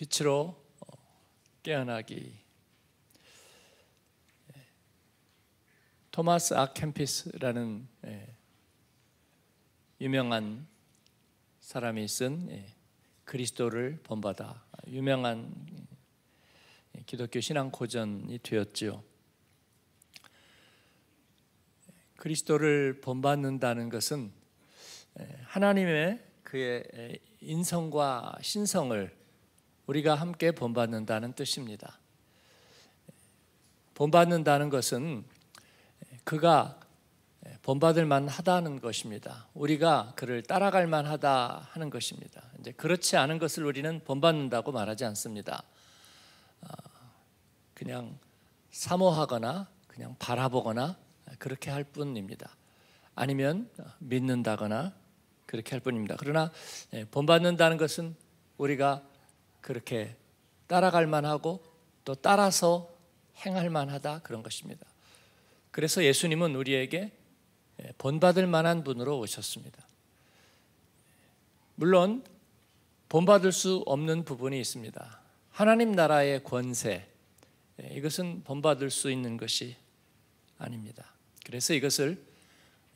빛으로 어, 깨어나기. 토마스 아캠피스라는 예, 유명한 사람이 쓴 예, 그리스도를 본받아 유명한 예, 기독교 신앙 고전이 되었지요. 그리스도를 본받는다는 것은 하나님의 그의 인성과 신성을 우리가 함께 본받는다는 뜻입니다. 본받는다는 것은 그가 본받을 만하다는 것입니다. 우리가 그를 따라갈 만하다 하는 것입니다. 이제 그렇지 않은 것을 우리는 본받는다고 말하지 않습니다. 아, 그냥 사모하거나 그냥 바라보거나 그렇게 할 뿐입니다. 아니면 믿는다거나 그렇게 할 뿐입니다. 그러나 예, 본받는다는 것은 우리가 그렇게 따라갈 만하고 또 따라서 행할 만하다 그런 것입니다. 그래서 예수님은 우리에게 예, 본받을 만한 분으로 오셨습니다. 물론 본받을 수 없는 부분이 있습니다. 하나님 나라의 권세 예, 이것은 본받을 수 있는 것이 아닙니다. 그래서 이것을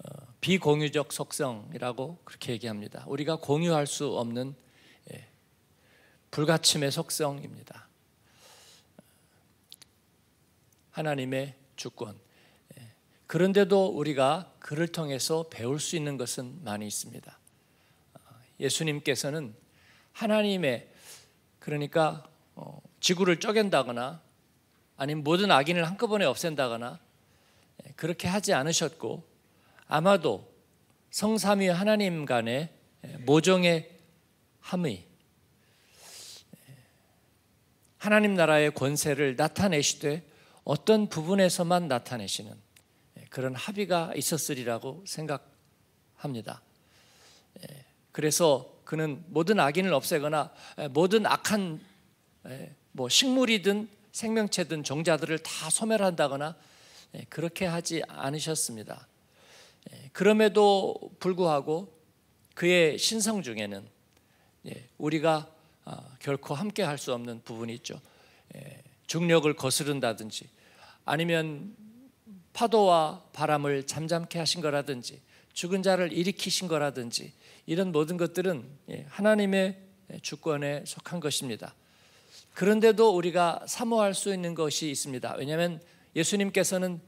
어, 비공유적 속성이라고 그렇게 얘기합니다. 우리가 공유할 수 없는 불가침의 속성입니다. 하나님의 주권. 예. 그런데도 우리가 그를 통해서 배울 수 있는 것은 많이 있습니다. 어, 예수님께서는 하나님의 그러니까 어, 지구를 쪼갠다거나 아니면 모든 악인을 한꺼번에 없앤다거나 예, 그렇게 하지 않으셨고 아마도 성삼위 하나님 간의 예, 모종의 함의 하나님 나라의 권세를 나타내시되 어떤 부분에서만 나타내시는 예, 그런 합의가 있었으리라고 생각합니다. 예, 그래서 그는 모든 악인을 없애거나 예, 모든 악한 뭐 식물이든 생명체든 종자들을 다 소멸한다거나 그렇게 하지 않으셨습니다. 그럼에도 불구하고 그의 신성 중에는 우리가 아, 결코 함께 할 수 없는 부분이 있죠. 예, 중력을 거스른다든지 아니면 파도와 바람을 잠잠케 하신 거라든지 죽은 자를 일으키신 거라든지 이런 모든 것들은 예, 하나님의 주권에 속한 것입니다. 그런데도 우리가 사모할 수 있는 것이 있습니다. 왜냐하면 예수님께서는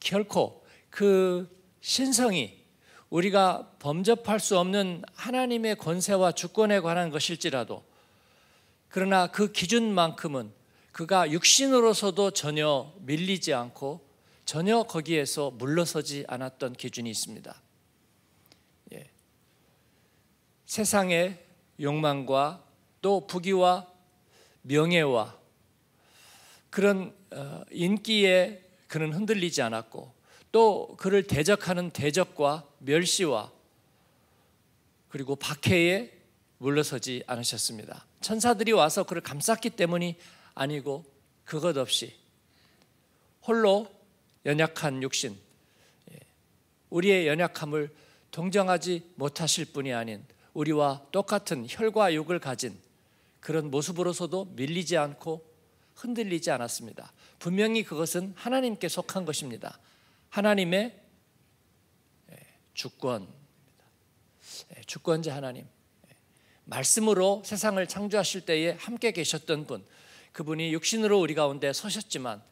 결코 그 신성이 우리가 범접할 수 없는 하나님의 권세와 주권에 관한 것일지라도 그러나 그 기준만큼은 그가 육신으로서도 전혀 밀리지 않고 전혀 거기에서 물러서지 않았던 기준이 있습니다. 예. 세상의 욕망과 또 부귀와 명예와 그런 어, 인기에 그는 흔들리지 않았고 또 그를 대적하는 대적과 멸시와 그리고 박해에 물러서지 않으셨습니다. 천사들이 와서 그를 감쌌기 때문이 아니고 그것 없이 홀로 연약한 육신, 예, 우리의 연약함을 동정하지 못하실 분이 아닌 우리와 똑같은 혈과 육을 가진 그런 모습으로서도 밀리지 않고 흔들리지 않았습니다. 분명히 그것은 하나님께 속한 것입니다. 하나님의 예, 주권 예, 주권자 하나님. 말씀으로 세상을 창조하실 때에 함께 계셨던 분, 그분이 육신으로 우리 가운데 서셨지만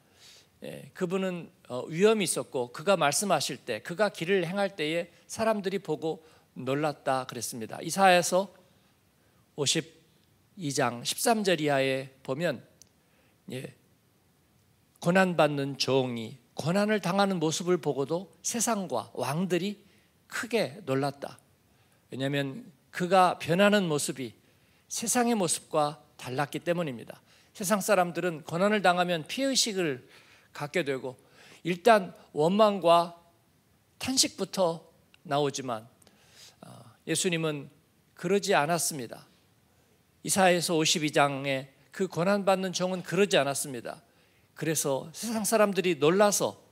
예, 그분은 어, 위험이 있었고 그가 말씀하실 때, 그가 길을 행할 때에 사람들이 보고 놀랐다 그랬습니다. 이사에서 52장 13절 이하에 보면 예, 고난받는 종이 고난을 당하는 모습을 보고도 세상과 왕들이 크게 놀랐다. 왜냐하면 그가 변하는 모습이 세상의 모습과 달랐기 때문입니다. 세상 사람들은 고난을 당하면 피의식을 갖게 되고 일단 원망과 탄식부터 나오지만 아, 예수님은 그러지 않았습니다. 이사에서 52장에 그 고난받는 종은 그러지 않았습니다. 그래서 세상 사람들이 놀라서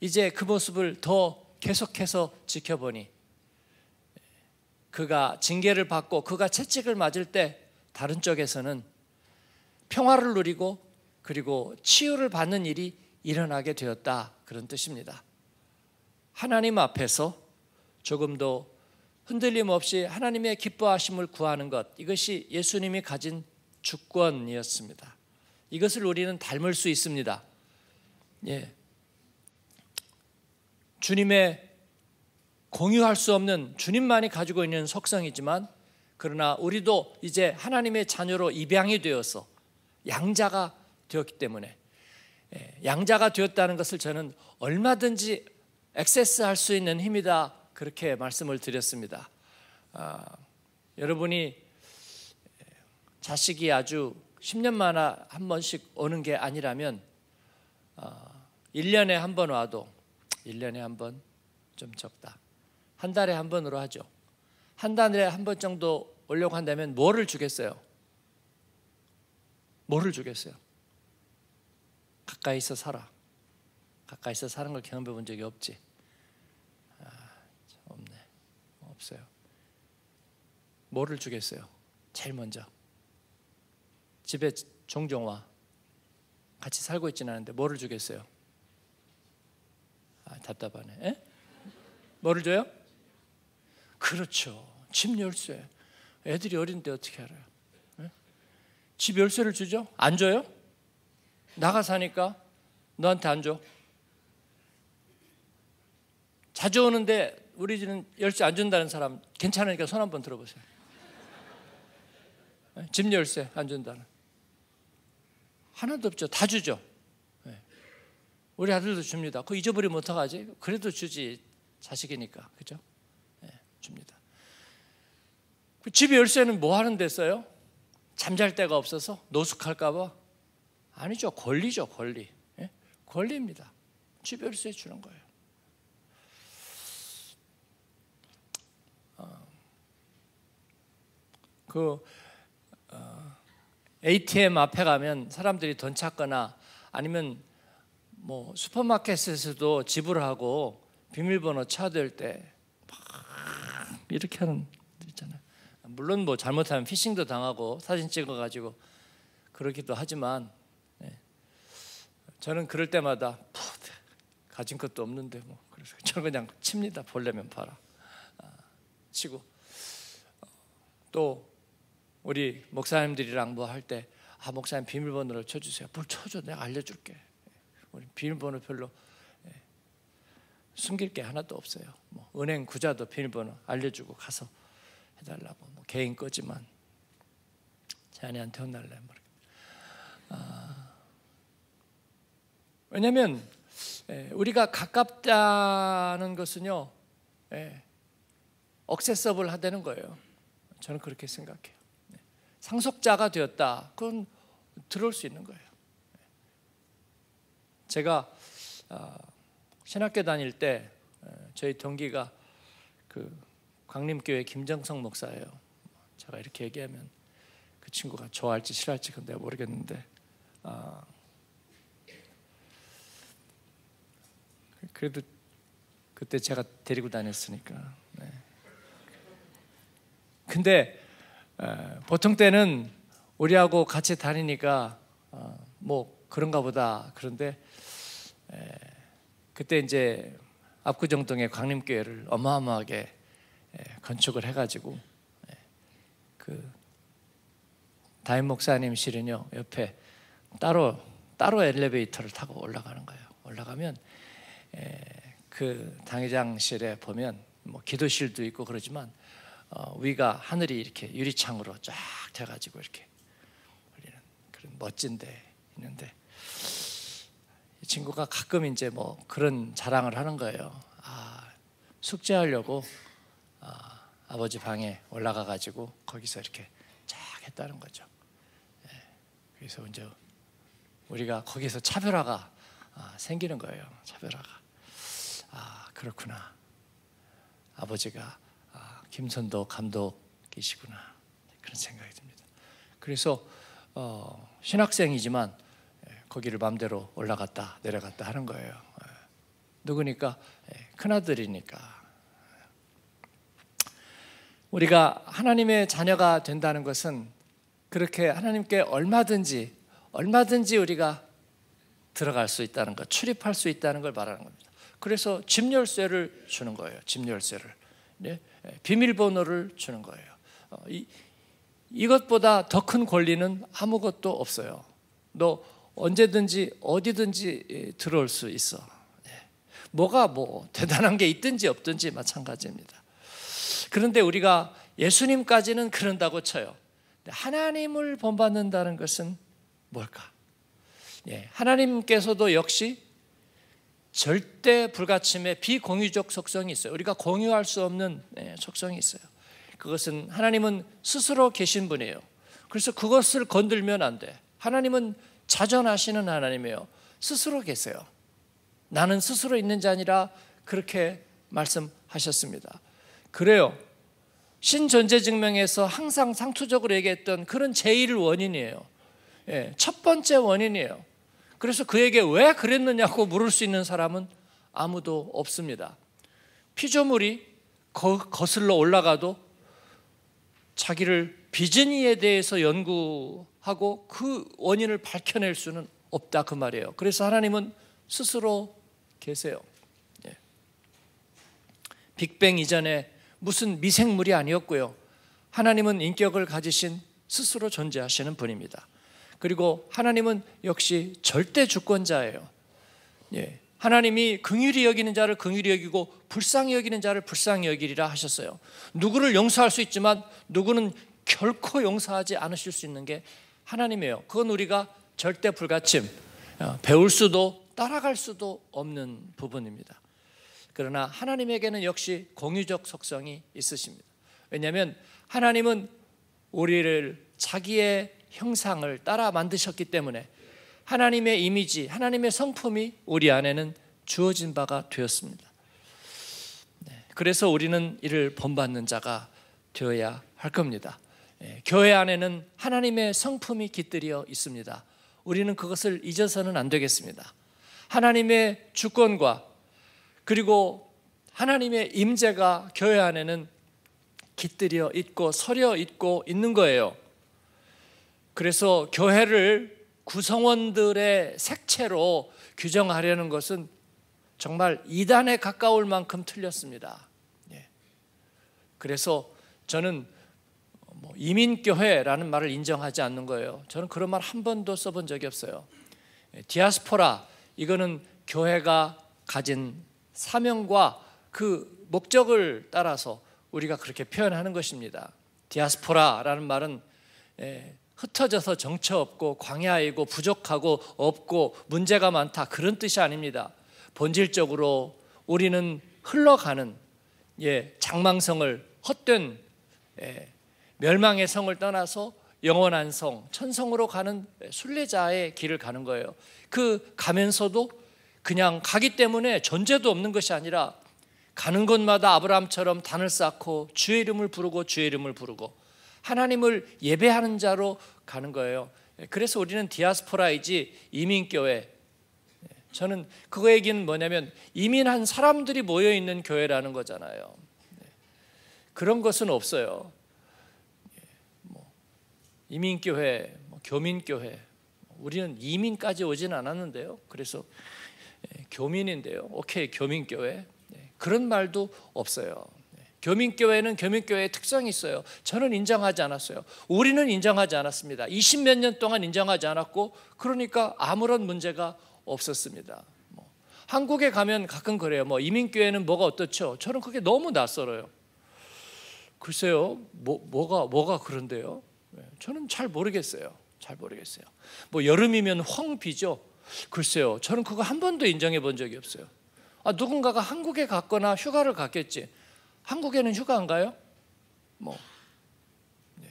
이제 그 모습을 더 계속해서 지켜보니 그가 징계를 받고 그가 채찍을 맞을 때 다른 쪽에서는 평화를 누리고 그리고 치유를 받는 일이 일어나게 되었다. 그런 뜻입니다. 하나님 앞에서 조금도 흔들림 없이 하나님의 기뻐하심을 구하는 것 이것이 예수님이 가진 주권이었습니다. 이것을 우리는 닮을 수 있습니다. 예. 주님의 공유할 수 없는 주님만이 가지고 있는 속성이지만 그러나 우리도 이제 하나님의 자녀로 입양이 되어서 양자가 되었기 때문에 예, 양자가 되었다는 것을 저는 얼마든지 액세스할 수 있는 힘이다 그렇게 말씀을 드렸습니다. 아, 여러분이 예, 자식이 아주 10년 만에 한 번씩 오는 게 아니라면 아, 1년에 한 번 와도 1년에 한 번 좀 적다. 한 달에 한 번으로 하죠. 한 달에 한 번 정도 올려고 한다면 뭐를 주겠어요? 뭐를 주겠어요? 가까이서 살아. 가까이서 사는 걸 경험해 본 적이 없지. 아, 없네. 없어요. 뭐를 주겠어요? 제일 먼저. 집에 종종 와. 같이 살고 있지 않은데 뭐를 주겠어요? 아, 답답하네. 에? 뭐를 줘요? 그렇죠. 집 열쇠. 애들이 어린데 어떻게 알아요? 네? 집 열쇠를 주죠? 안 줘요? 나가 사니까 너한테 안 줘. 자주 오는데 우리 집은 열쇠 안 준다는 사람 괜찮으니까 손 한 번 들어보세요. 네? 집 열쇠 안 준다는. 하나도 없죠. 다 주죠. 예. 우리 아들도 줍니다. 그 잊어버리면 어떡하지? 그래도 주지. 자식이니까. 그죠? 줍니다. 그 집 열쇠는 뭐 하는 데 써요? 잠잘 데가 없어서 노숙할까봐? 아니죠. 권리죠, 권리. 예? 권리입니다. 집 열쇠 주는 거예요. 어. 그 어, ATM 앞에 가면 사람들이 돈 찾거나 아니면 뭐 슈퍼마켓에서도 지불하고 비밀번호 차될 때 이렇게 하는 있잖아요. 물론 뭐 잘못하면 피싱도 당하고 사진 찍어가지고 그러기도 하지만 예. 저는 그럴 때마다 가진 것도 없는데 뭐 그래서 저는 그냥 칩니다. 볼려면 봐라 아, 치고 또 우리 목사님들이랑 뭐 할 때 아 목사님 비밀번호를 쳐주세요. 뭘 쳐줘? 내가 알려줄게. 우리 비밀번호 별로 숨길 게 하나도 없어요. 뭐 은행 구자도 비밀번호 알려주고 가서 해달라고 뭐 개인 거지만 자네한테 혼날래 모르 뭐 아, 왜냐하면 예, 우리가 가깝다는 것은요 예, 억세서블 하다는 거예요. 저는 그렇게 생각해요. 네. 상속자가 되었다. 그건 들어올 수 있는 거예요. 네. 제가 아, 신학교 다닐 때 어, 저희 동기가 그광림교회 김정성 목사예요. 제가 이렇게 얘기하면 그 친구가 좋아할지 싫어할지 그건 모르겠는데 아, 그, 그래도 그때 제가 데리고 다녔으니까. 네. 근데 에, 어, 보통 때는 우리하고 같이 다니니까 어, 뭐 그런가 보다. 그런데 에, 그때 이제 압구정동의 광림교회를 어마어마하게 예, 건축을 해가지고 예, 그 다임 목사님실은요 옆에 따로 따로 엘리베이터를 타고 올라가는 거예요. 올라가면 예, 그 당회장실에 보면 뭐 기도실도 있고 그러지만 어, 위가 하늘이 이렇게 유리창으로 쫙 돼가지고 이렇게 그런 멋진데 있는데 이 친구가 가끔 이제 뭐 그런 자랑을 하는 거예요. 아, 숙제하려고 아, 버지 방에 올라가 가지고 거기서 이렇게 쫙 했다는 거죠. 예, 그래서 이제 우리가 거기서 차별화가 아, 생기는 거예요. 차별화가. 아, 그렇구나. 아버지가 아, 김선도 감독이시구나. 그런 생각이 듭니다. 그래서 어, 신학생이지만 거기를 맘대로 올라갔다 내려갔다 하는 거예요. 예. 누구니까 예, 큰아들이니까. 우리가 하나님의 자녀가 된다는 것은 그렇게 하나님께 얼마든지 얼마든지 우리가 들어갈 수 있다는 것, 출입할 수 있다는 걸 말하는 겁니다. 그래서 집 열쇠를 주는 거예요. 집 열쇠를 네? 예, 비밀번호를 주는 거예요. 어, 이, 이것보다 더 큰 권리는 아무것도 없어요. 너 언제든지 어디든지 예, 들어올 수 있어. 예. 뭐가 뭐 대단한 게 있든지 없든지 마찬가지입니다. 그런데 우리가 예수님까지는 그런다고 쳐요. 하나님을 본받는다는 것은 뭘까? 예, 하나님께서도 역시 절대 불가침의 비공유적 속성이 있어요. 우리가 공유할 수 없는 예, 속성이 있어요. 그것은 하나님은 스스로 계신 분이에요. 그래서 그것을 건들면 안 돼. 하나님은 자전하시는 하나님이에요. 스스로 계세요. 나는 스스로 있는 자 아니라 그렇게 말씀하셨습니다. 그래요. 신존재 증명에서 항상 상투적으로 얘기했던 그런 제일 원인이에요. 예, 첫 번째 원인이에요. 그래서 그에게 왜 그랬느냐고 물을 수 있는 사람은 아무도 없습니다. 피조물이 거, 거슬러 올라가도 자기를 비즈니에 대해서 연구 하고 그 원인을 밝혀낼 수는 없다 그 말이에요. 그래서 하나님은 스스로 계세요. 예. 빅뱅 이전에 무슨 미생물이 아니었고요. 하나님은 인격을 가지신 스스로 존재하시는 분입니다. 그리고 하나님은 역시 절대 주권자예요. 예. 하나님이 긍휼히 여기는 자를 긍휼히 여기고 불쌍히 여기는 자를 불쌍히 여기리라 하셨어요. 누구를 용서할 수 있지만 누구는 결코 용서하지 않으실 수 있는 게 하나님이에요. 그건 우리가 절대 불가침, 어, 배울 수도 따라갈 수도 없는 부분입니다. 그러나 하나님에게는 역시 공유적 속성이 있으십니다. 왜냐하면 하나님은 우리를 자기의 형상을 따라 만드셨기 때문에 하나님의 이미지, 하나님의 성품이 우리 안에는 주어진 바가 되었습니다. 네, 그래서 우리는 이를 본받는 자가 되어야 할 겁니다. 예, 교회 안에는 하나님의 성품이 깃들여 있습니다. 우리는 그것을 잊어서는 안 되겠습니다. 하나님의 주권과 그리고 하나님의 임재가 교회 안에는 깃들여 있고 서려 있고 있는 거예요. 그래서 교회를 구성원들의 색채로 규정하려는 것은 정말 이단에 가까울 만큼 틀렸습니다. 예. 그래서 저는 뭐 이민교회라는 말을 인정하지 않는 거예요. 저는 그런 말 한 번도 써본 적이 없어요. 예, 디아스포라 이거는 교회가 가진 사명과 그 목적을 따라서 우리가 그렇게 표현하는 것입니다. 디아스포라라는 말은 예, 흩어져서 정처 없고 광야이고 부족하고 없고 문제가 많다 그런 뜻이 아닙니다. 본질적으로 우리는 흘러가는 예, 장망성을 헛된 예, 멸망의 성을 떠나서 영원한 성, 천성으로 가는 순례자의 길을 가는 거예요. 그 가면서도 그냥 가기 때문에 전제도 없는 것이 아니라 가는 곳마다 아브라함처럼 단을 쌓고 주의 이름을 부르고 주의 이름을 부르고 하나님을 예배하는 자로 가는 거예요. 그래서 우리는 디아스포라이지 이민교회. 저는 그거 얘기는 뭐냐면 이민한 사람들이 모여 있는 교회라는 거잖아요. 그런 것은 없어요. 이민교회, 뭐 교민교회 우리는 이민까지 오진 않았는데요. 그래서 예, 교민인데요. 오케이, 교민교회. 예, 그런 말도 없어요. 예, 교민교회는 교민교회의 특성이 있어요. 저는 인정하지 않았어요. 우리는 인정하지 않았습니다. 20몇 년 동안 인정하지 않았고, 그러니까 아무런 문제가 없었습니다. 뭐, 한국에 가면 가끔 그래요. 뭐, 이민교회는 뭐가 어떻죠? 저는 그게 너무 낯설어요. 글쎄요, 뭐, 뭐가, 뭐가 그런데요? 네, 저는 잘 모르겠어요. 잘 모르겠어요. 뭐 여름이면 황비죠. 글쎄요. 저는 그거 한 번도 인정해 본 적이 없어요. 아, 누군가가 한국에 갔거나 휴가를 갔겠지. 한국에는 휴가 안 가요? 뭐. 네.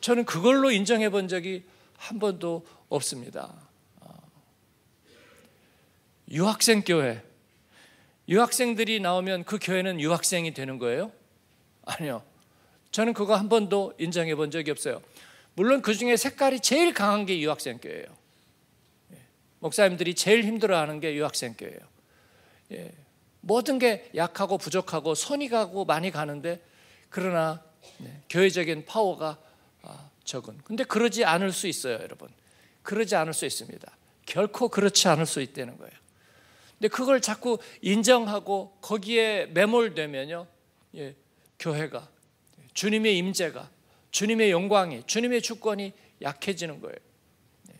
저는 그걸로 인정해 본 적이 한 번도 없습니다. 아. 유학생 교회. 유학생들이 나오면 그 교회는 유학생이 되는 거예요? 아니요. 저는 그거 한 번도 인정해 본 적이 없어요. 물론 그 중에 색깔이 제일 강한 게 유학생교회예요. 예. 목사님들이 제일 힘들어하는 게 유학생교회예요. 예. 모든 게 약하고 부족하고 손이 가고 많이 가는데 그러나 네. 교회적인 파워가 아, 적은. 근데 그러지 않을 수 있어요, 여러분. 그러지 않을 수 있습니다. 결코 그렇지 않을 수 있다는 거예요. 근데 그걸 자꾸 인정하고 거기에 매몰되면요, 예, 교회가 주님의 임재가 주님의 영광이 주님의 주권이 약해지는 거예요. 네.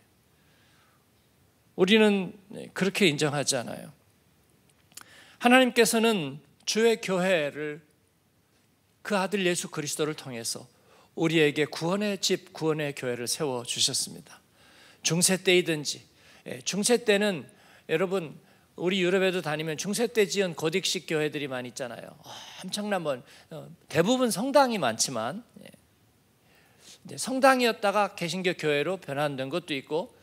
우리는 네, 그렇게 인정하지 않아요. 하나님께서는 주의 교회를 그 아들 예수 그리스도를 통해서 우리에게 구원의 집, 구원의 교회를 세워 주셨습니다. 중세 때이든지 예, 중세 때는 여러분 우리 유럽에도 다니면 중세 때 지은 고딕식 교회들이 많이 있잖아요. 아, 엄청난 뭐 어, 대부분 성당이 많지만 예. 성당이었다가 개신교 교회로 변환된 것도 있고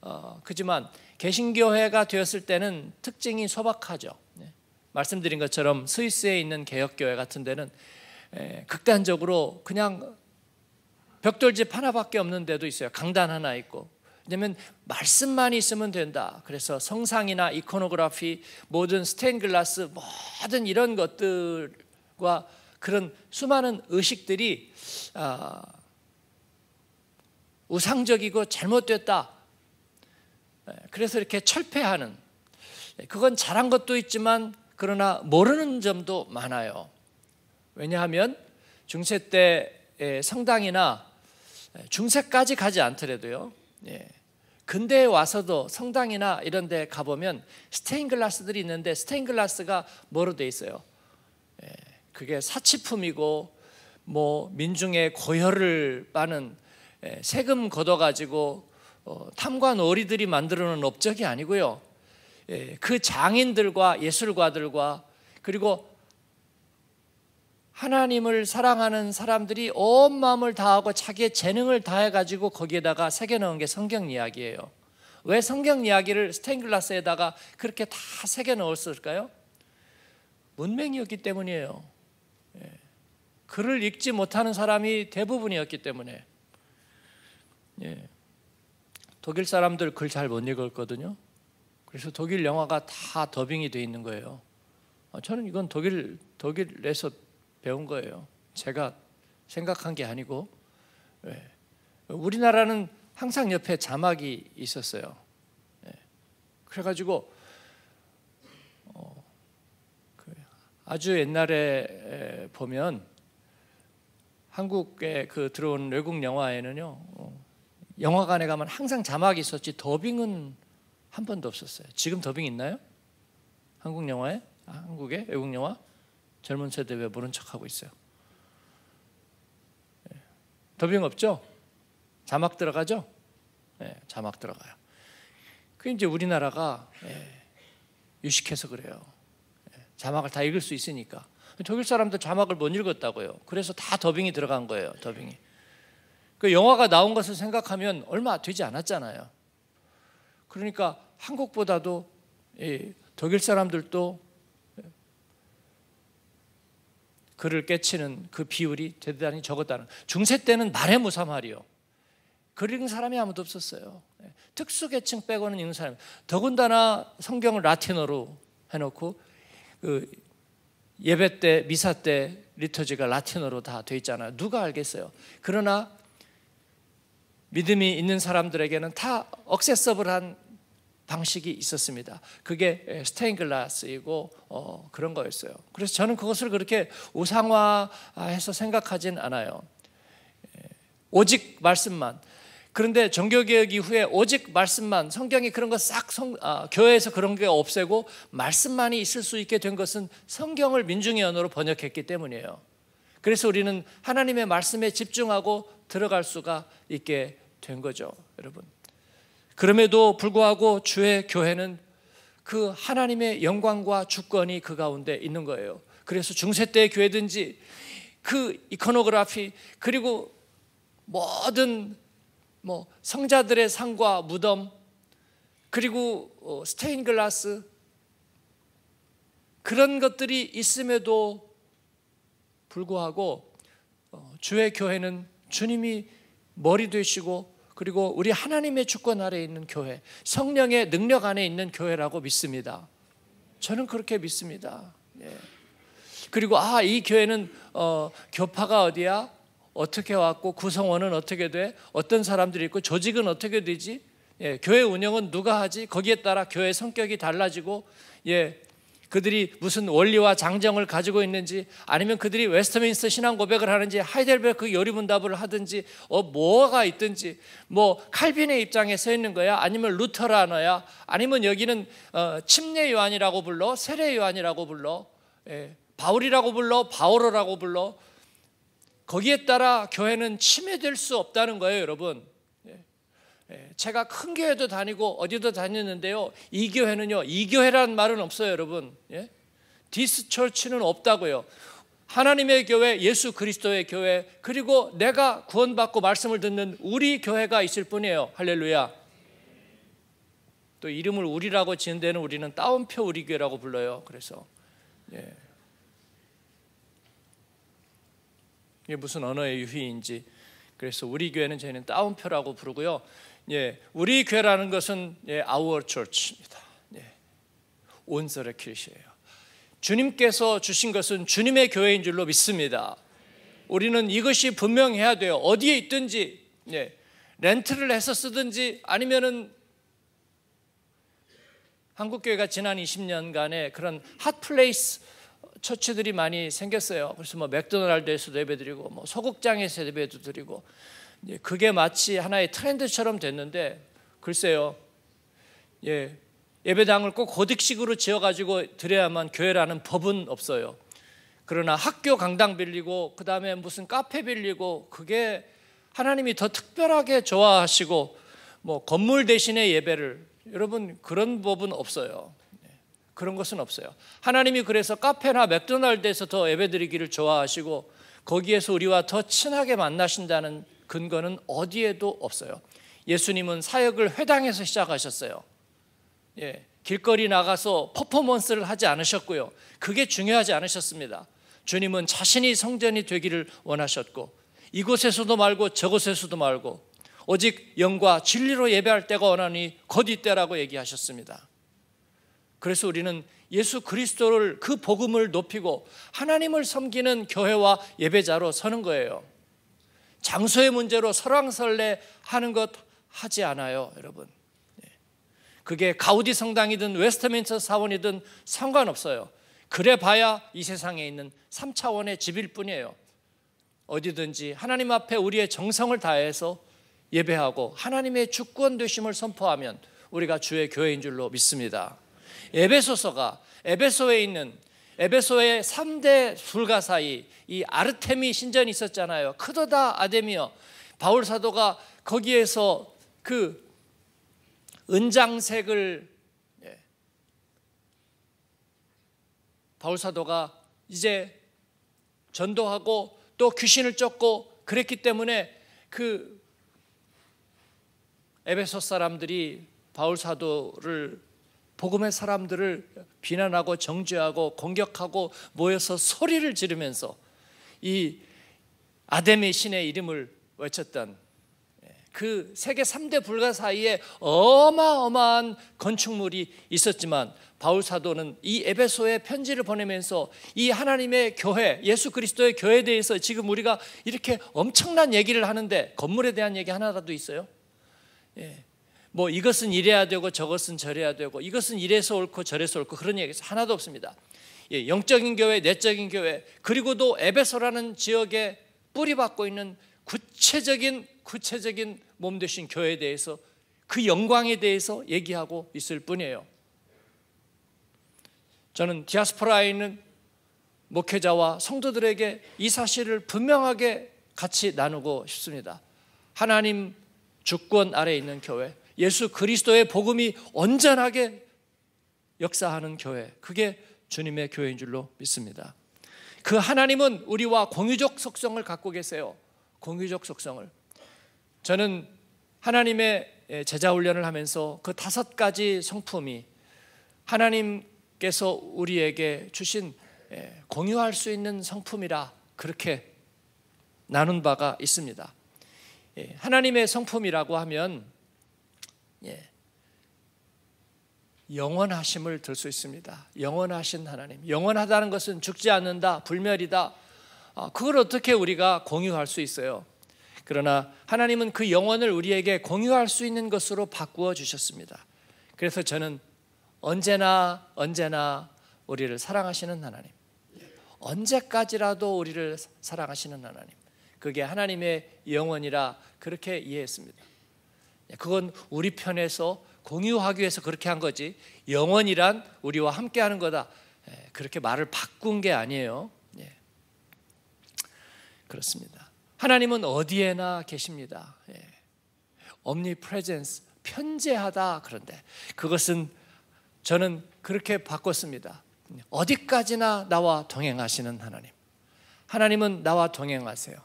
어, 그지만 개신교회가 되었을 때는 특징이 소박하죠. 예. 말씀드린 것처럼 스위스에 있는 개혁교회 같은 데는 에, 예, 극단적으로 그냥 벽돌집 하나밖에 없는 데도 있어요. 강단 하나 있고 왜냐하면 말씀만 있으면 된다. 그래서 성상이나 이코노그라피, 모든 스테인글라스, 모든 이런 것들과 그런 수많은 의식들이 아, 우상적이고 잘못됐다. 예, 그래서 이렇게 철폐하는 예, 그건 잘한 것도 있지만 그러나 모르는 점도 많아요. 왜냐하면 중세 때 예, 성당이나 중세까지 가지 않더라도요. 예. 근대에 와서도 성당이나 이런 데 가보면 스테인글라스들이 있는데 스테인글라스가 뭐로 돼 있어요? 예. 그게 사치품이고 뭐 민중의 고혈을 빠는 예. 세금 걷어가지고 어, 탐관 어리들이 만들어놓은 업적이 아니고요. 예, 그 장인들과 예술가들과 그리고 하나님을 사랑하는 사람들이 온 마음을 다하고 자기의 재능을 다해 가지고 거기에다가 새겨 넣은 게 성경 이야기예요. 왜 성경 이야기를 스테글라스에다가 그렇게 다 새겨 넣었을까요? 문맹이었기 때문이에요. 예. 글을 읽지 못하는 사람이 대부분이었기 때문에 예. 독일 사람들 글 잘 못 읽었거든요. 그래서 독일 영화가 다 더빙이 돼 있는 거예요. 어, 저는 이건 독일 독일에서 배운 거예요. 제가 생각한 게 아니고 예. 우리나라는 항상 옆에 자막이 있었어요. 예. 그래가지고 어, 그 아주 옛날에 보면 한국에 그 들어온 외국 영화에는요 어, 영화관에 가면 항상 자막이 있었지 더빙은 한 번도 없었어요. 지금 더빙 있나요? 한국 영화에? 아, 한국에 외국 영화? 젊은 세대 왜 모른 척하고 있어요? 예. 더빙 없죠? 자막 들어가죠? 예, 자막 들어가요. 그 이제 우리나라가 예, 유식해서 그래요. 예, 자막을 다 읽을 수 있으니까. 독일 사람들 자막을 못 읽었다고요. 그래서 다 더빙이 들어간 거예요. 더빙이. 그 영화가 나온 것을 생각하면 얼마 되지 않았잖아요. 그러니까 한국보다도 독일 사람들도 그를 깨치는 그 비율이 대단히 적었다는 중세 때는 말의 무사말이요. 그런 사람이 아무도 없었어요. 예. 특수계층 빼고는 있는 사람. 더군다나 성경을 라틴어로 해놓고 그 예배 때 미사 때 리터지가 라틴어로 다 돼 있잖아요. 누가 알겠어요? 그러나 믿음이 있는 사람들에게는 다 억세서블한 방식이 있었습니다. 그게 예, 스테인글라스이고 어, 그런 거였어요. 그래서 저는 그것을 그렇게 우상화해서 생각하진 않아요. 예, 오직 말씀만. 그런데 종교개혁 이후에 오직 말씀만 성경이 그런 거싹 아, 교회에서 그런 게 없애고 말씀만이 있을 수 있게 된 것은 성경을 민중의 언어로 번역했기 때문이에요. 그래서 우리는 하나님의 말씀에 집중하고 들어갈 수가 있게 된 거죠, 여러분. 그럼에도 불구하고 주의 교회는 그 하나님의 영광과 주권이 그 가운데 있는 거예요. 그래서 중세 때의 교회든지 그 이코노그래피 그리고 모든 뭐 성자들의 상과 무덤 그리고 어, 스테인글라스 그런 것들이 있음에도 불구하고 어, 주의 교회는 주님이 머리 되시고 그리고 우리 하나님의 주권 아래 있는 교회, 성령의 능력 안에 있는 교회라고 믿습니다. 저는 그렇게 믿습니다. 예. 그리고 아, 이 교회는 어, 교파가 어디야? 어떻게 왔고 구성원은 어떻게 돼? 어떤 사람들이 있고 조직은 어떻게 되지? 예, 교회 운영은 누가 하지? 거기에 따라 교회 성격이 달라지고 예, 그들이 무슨 원리와 장정을 가지고 있는지 아니면 그들이 웨스트민스터 신앙 고백을 하는지 하이델베크 요리문답을 그 하든지 어 뭐가 있든지 뭐 칼빈의 입장에 서 있는 거야 아니면 루터라너야 아니면 여기는 어, 침례 요한이라고 불러 세례 요한이라고 불러 예, 바울이라고 불러 바오로라고 불러 거기에 따라 교회는 침해될 수 없다는 거예요 여러분 예, 제가 큰 교회도 다니고 어디도 다녔는데요. 이 교회는요. 이 교회란 말은 없어요, 여러분. 예? 디스 철치는 없다고요. 하나님의 교회, 예수 그리스도의 교회, 그리고 내가 구원받고 말씀을 듣는 우리 교회가 있을 뿐이에요. 할렐루야. 또 이름을 우리라고 지은 데는 우리는 따옴표 우리 교회라고 불러요. 그래서 예. 이게 무슨 언어의 유희인지 그래서 우리 교회는 저희는 따옴표라고 부르고요. 예, 우리 교회라는 것은 예, our church입니다. 예, 온설의 k i r 요 주님께서 주신 것은 주님의 교회인 줄로 믿습니다. 우리는 이것이 분명해야 돼요. 어디에 있든지 예, 렌트를 해서 쓰든지 아니면은 한국 교회가 지난 20년간에 그런 핫플레이스 처치들이 많이 생겼어요. 그래서 뭐맥도날드에서 예배드리고 뭐, 뭐 소극장에서 예배도 드리고 예, 그게 마치 하나의 트렌드처럼 됐는데 글쎄요. 예, 예배당을 꼭고득식으로 지어가지고 드려야만 교회라는 법은 없어요. 그러나 학교 강당 빌리고 그 다음에 무슨 카페 빌리고 그게 하나님이 더 특별하게 좋아하시고 뭐 건물 대신에 예배를 여러분 그런 법은 없어요. 예, 그런 것은 없어요. 하나님이 그래서 카페나 맥도날드에서 더 예배드리기를 좋아하시고 거기에서 우리와 더 친하게 만나신다는 근거는 어디에도 없어요. 예수님은 사역을 회당에서 시작하셨어요. 예, 길거리 나가서 퍼포먼스를 하지 않으셨고요. 그게 중요하지 않으셨습니다. 주님은 자신이 성전이 되기를 원하셨고 이곳에서도 말고 저곳에서도 말고 오직 영과 진리로 예배할 때가 원하니 거디 때라고 얘기하셨습니다. 그래서 우리는 예수 그리스도를 그 복음을 높이고 하나님을 섬기는 교회와 예배자로 서는 거예요. 장소의 문제로 설왕설래 하는 것 하지 않아요, 여러분. 네. 그게 가우디 성당이든 웨스트민스터 사원이든 상관없어요. 그래 봐야 이 세상에 있는 3차원의 집일 뿐이에요. 어디든지 하나님 앞에 우리의 정성을 다해서 예배하고 하나님의 주권 되심을 선포하면 우리가 주의 교회인 줄로 믿습니다. 에베소서가 에베소에 있는 에베소의 3대 불가사이이 아르테미 신전이 있었잖아요. 크도다 아데미어 바울 사도가 거기에서 그 은장색을 예. 바울 사도가 이제 전도하고 또 귀신을 쫓고 그랬기 때문에 그 에베소 사람들이 바울 사도를 복음의 사람들을 비난하고 정죄하고 공격하고 모여서 소리를 지르면서 이 아데미 신의 이름을 외쳤던 예, 그 세계 3대 불가 사이에 어마어마한 건축물이 있었지만 바울 사도는 이 에베소에 편지를 보내면서 이 하나님의 교회, 예수 그리스도의 교회에 대해서 지금 우리가 이렇게 엄청난 얘기를 하는데 건물에 대한 얘기 하나라도 있어요? 예. 뭐 이것은 이래야 되고 저것은 저래야 되고 이것은 이래서 옳고 저래서 옳고 그런 얘기가 하나도 없습니다. 예, 영적인 교회, 내적인 교회, 그리고도 에베소라는 지역에 뿌리박고 있는 구체적인 구체적인 몸 되신 교회에 대해서 그 영광에 대해서 얘기하고 있을 뿐이에요. 저는 디아스포라에 있는 목회자와 성도들에게 이 사실을 분명하게 같이 나누고 싶습니다. 하나님 주권 아래 있는 교회, 예수 그리스도의 복음이 온전하게 역사하는 교회. 그게 주님의 교회인 줄로 믿습니다. 그 하나님은 우리와 공유적 속성을 갖고 계세요. 공유적 속성을. 저는 하나님의 예, 제자 훈련을 하면서 그 다섯 가지 성품이 하나님께서 우리에게 주신 예, 공유할 수 있는 성품이라 그렇게 나눈 바가 있습니다. 예, 하나님의 성품이라고 하면 예. 영원하심을 들 수 있습니다. 영원하신 하나님. 영원하다는 것은 죽지 않는다, 불멸이다. 아, 그걸 어떻게 우리가 공유할 수 있어요? 그러나 하나님은 그 영원을 우리에게 공유할 수 있는 것으로 바꾸어 주셨습니다. 그래서 저는 언제나 언제나 우리를 사랑하시는 하나님. 언제까지라도 우리를 사랑하시는 하나님. 그게 하나님의 영원이라 그렇게 이해했습니다. 그건 우리 편에서 공유하기 위해서 그렇게 한 거지 영원이란 우리와 함께하는 거다 예, 그렇게 말을 바꾼 게 아니에요 예. 그렇습니다 하나님은 어디에나 계십니다 예. omnipresence 편재하다 그런데 그것은 저는 그렇게 바꿨습니다 어디까지나 나와 동행하시는 하나님 하나님은 나와 동행하세요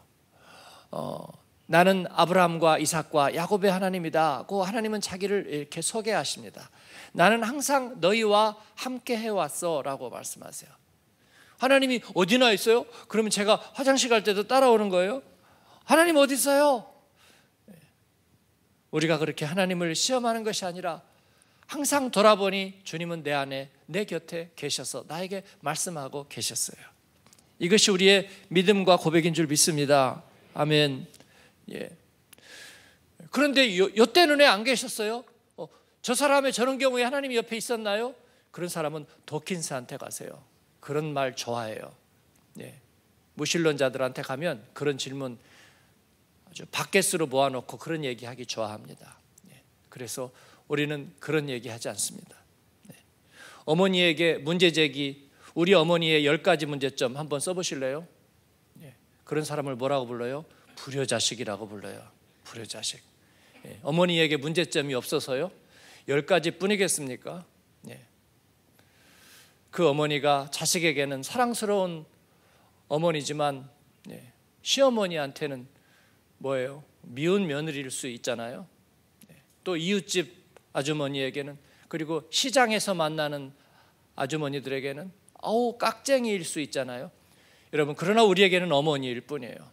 어, 나는 아브라함과 이삭과 야곱의 하나님이다. 고 하나님은 자기를 이렇게 소개하십니다. 나는 항상 너희와 함께 해왔어라고 말씀하세요. 하나님이 어디나 있어요? 그러면 제가 화장실 갈 때도 따라오는 거예요. 하나님 어디 있어요? 우리가 그렇게 하나님을 시험하는 것이 아니라 항상 돌아보니 주님은 내 안에 내 곁에 계셔서 나에게 말씀하고 계셨어요. 이것이 우리의 믿음과 고백인 줄 믿습니다. 아멘. 예. 그런데 요, 요 때는 왜안 계셨어요? 어, 저 사람의 저런 경우에 하나님이 옆에 있었나요? 그런 사람은 도킨스한테 가세요. 그런 말 좋아해요. 예. 무신론자들한테 가면 그런 질문 아주 바켓으로 모아놓고 그런 얘기하기 좋아합니다. 예. 그래서 우리는 그런 얘기하지 않습니다. 예. 어머니에게 문제 제기, 우리 어머니의 열 가지 문제점 한번 써보실래요? 예. 그런 사람을 뭐라고 불러요? 불효자식이라고 불러요. 불효자식. 예. 어머니에게 문제점이 없어서요. 열 가지 뿐이겠습니까? 예. 그 어머니가 자식에게는 사랑스러운 어머니지만 예. 시어머니한테는 뭐예요? 미운 며느리일 수 있잖아요. 예, 또 이웃집 아주머니에게는 그리고 시장에서 만나는 아주머니들에게는 아우 깍쟁이일 수 있잖아요. 여러분 그러나 우리에게는 어머니일 뿐이에요.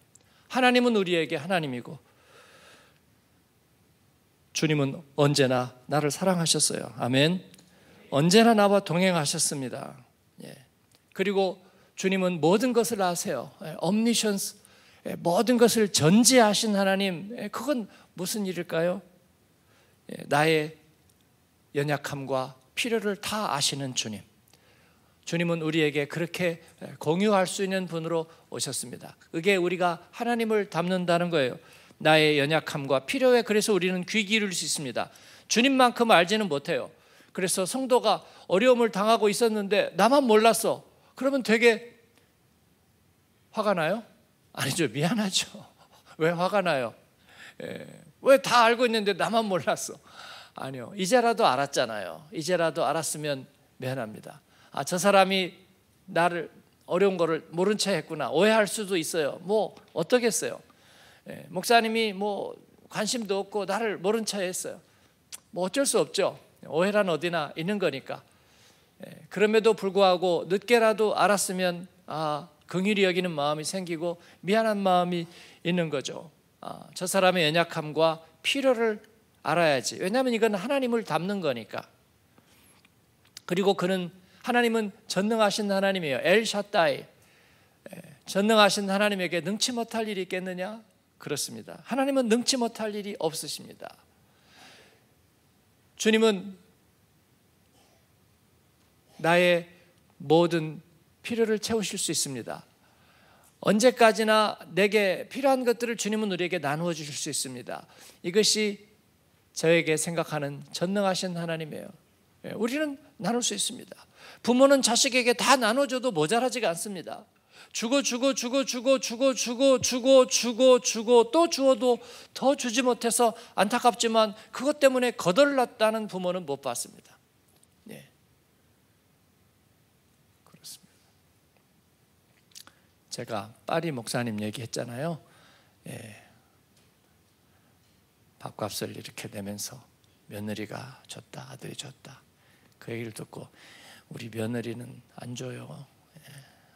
하나님은 우리에게 하나님이고 주님은 언제나 나를 사랑하셨어요. 아멘. 언제나 나와 동행하셨습니다. 예. 그리고 주님은 모든 것을 아세요. 엄니션스 예, 예. 모든 것을 전지하신 하나님. 예. 그건 무슨 일일까요? 예, 나의 연약함과 필요를 다 아시는 주님. 주님은 우리에게 그렇게 공유할 수 있는 분으로 오셨습니다. 그게 우리가 하나님을 닮는다는 거예요. 나의 연약함과 필요에 그래서 우리는 귀 기울일 수 있습니다. 주님만큼 알지는 못해요. 그래서 성도가 어려움을 당하고 있었는데 나만 몰랐어. 그러면 되게 화가 나요? 아니죠. 미안하죠. 왜 화가 나요? 예. 왜다 알고 있는데 나만 몰랐어? 아니요. 이제라도 알았잖아요. 이제라도 알았으면 미안합니다. 아, 저 사람이 나를 어려운 거를 모른 채 했구나. 오해할 수도 있어요. 뭐 어떻겠어요. 예, 목사님이 뭐 관심도 없고 나를 모른 채 했어요. 뭐 어쩔 수 없죠. 오해란 어디나 있는 거니까. 예, 그럼에도 불구하고 늦게라도 알았으면 아, 긍일이 여기는 마음이 생기고 미안한 마음이 있는 거죠. 아, 저 사람의 연약함과 필요를 알아야지. 왜냐하면 이건 하나님을 닮는 거니까. 그리고 그는 하나님은 전능하신 하나님이에요. 엘샤다이. 전능하신 하나님에게 능치 못할 일이 있겠느냐? 그렇습니다. 하나님은 능치 못할 일이 없으십니다. 주님은 나의 모든 필요를 채우실 수 있습니다. 언제까지나 내게 필요한 것들을 주님은 우리에게 나누어 주실 수 있습니다. 이것이 저에게 생각하는 전능하신 하나님이에요. 예, 우리는 나눌 수 있습니다. 부모는 자식에게 다 나눠줘도 모자라지가 않습니다. 주고 주고 주고 주고 주고 주고 주고 주고 주고 또 주어도 더 주지 못해서 안타깝지만 그것 때문에 거덜났다는 부모는 못 봤습니다. 네. 그렇습니다. 제가 파리 목사님 얘기했잖아요. 예. 밥값을 이렇게 내면서 며느리가 줬다 아들이 줬다 그 얘기를 듣고 우리 며느리는 안 줘요. 예,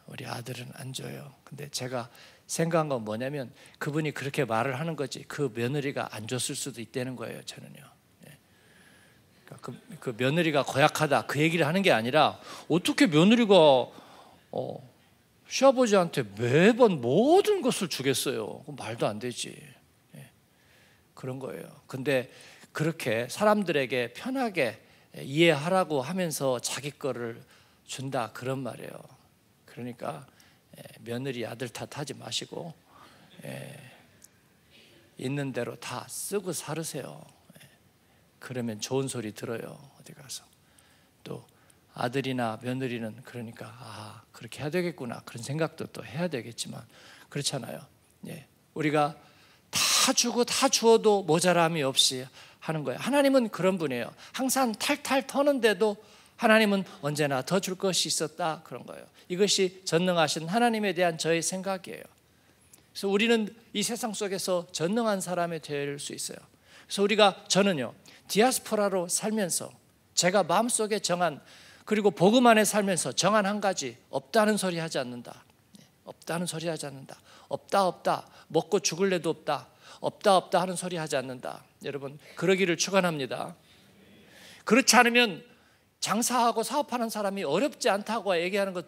우리 아들은 안 줘요. 근데 제가 생각한 건 뭐냐면 그분이 그렇게 말을 하는 거지 그 며느리가 안 줬을 수도 있다는 거예요. 저는요. 예. 그러니까 그, 그 며느리가 거약하다 그 얘기를 하는 게 아니라 어떻게 며느리가 어, 시아버지한테 매번 모든 것을 주겠어요. 말도 안 되지. 예. 그런 거예요. 근데 그렇게 사람들에게 편하게 이해하라고 하면서 자기 거를 준다 그런 말이에요. 그러니까 예, 며느리 아들 탓하지 마시고 예, 있는 대로 다 쓰고 살으세요. 예, 그러면 좋은 소리 들어요. 어디 가서 또 아들이나 며느리는 그러니까 아 그렇게 해야 되겠구나 그런 생각도 또 해야 되겠지만 그렇잖아요. 예, 우리가 다 주고 다 주어도 모자람이 없이 하는 거예요. 하나님은 그런 분이에요. 항상 탈탈 터는데도 하나님은 언제나 더 줄 것이 있었다 그런 거예요. 이것이 전능하신 하나님에 대한 저의 생각이에요. 그래서 우리는 이 세상 속에서 전능한 사람이 될 수 있어요. 그래서 우리가 저는요 디아스포라로 살면서 제가 마음속에 정한 그리고 복음 안에 살면서 정한 한 가지 없다는 소리 하지 않는다. 네, 없다는 소리 하지 않는다. 없다 없다 먹고 죽을래도 없다. 없다 없다 하는 소리 하지 않는다. 여러분 그러기를 축원합니다. 그렇지 않으면 장사하고 사업하는 사람이 어렵지 않다고 얘기하는 것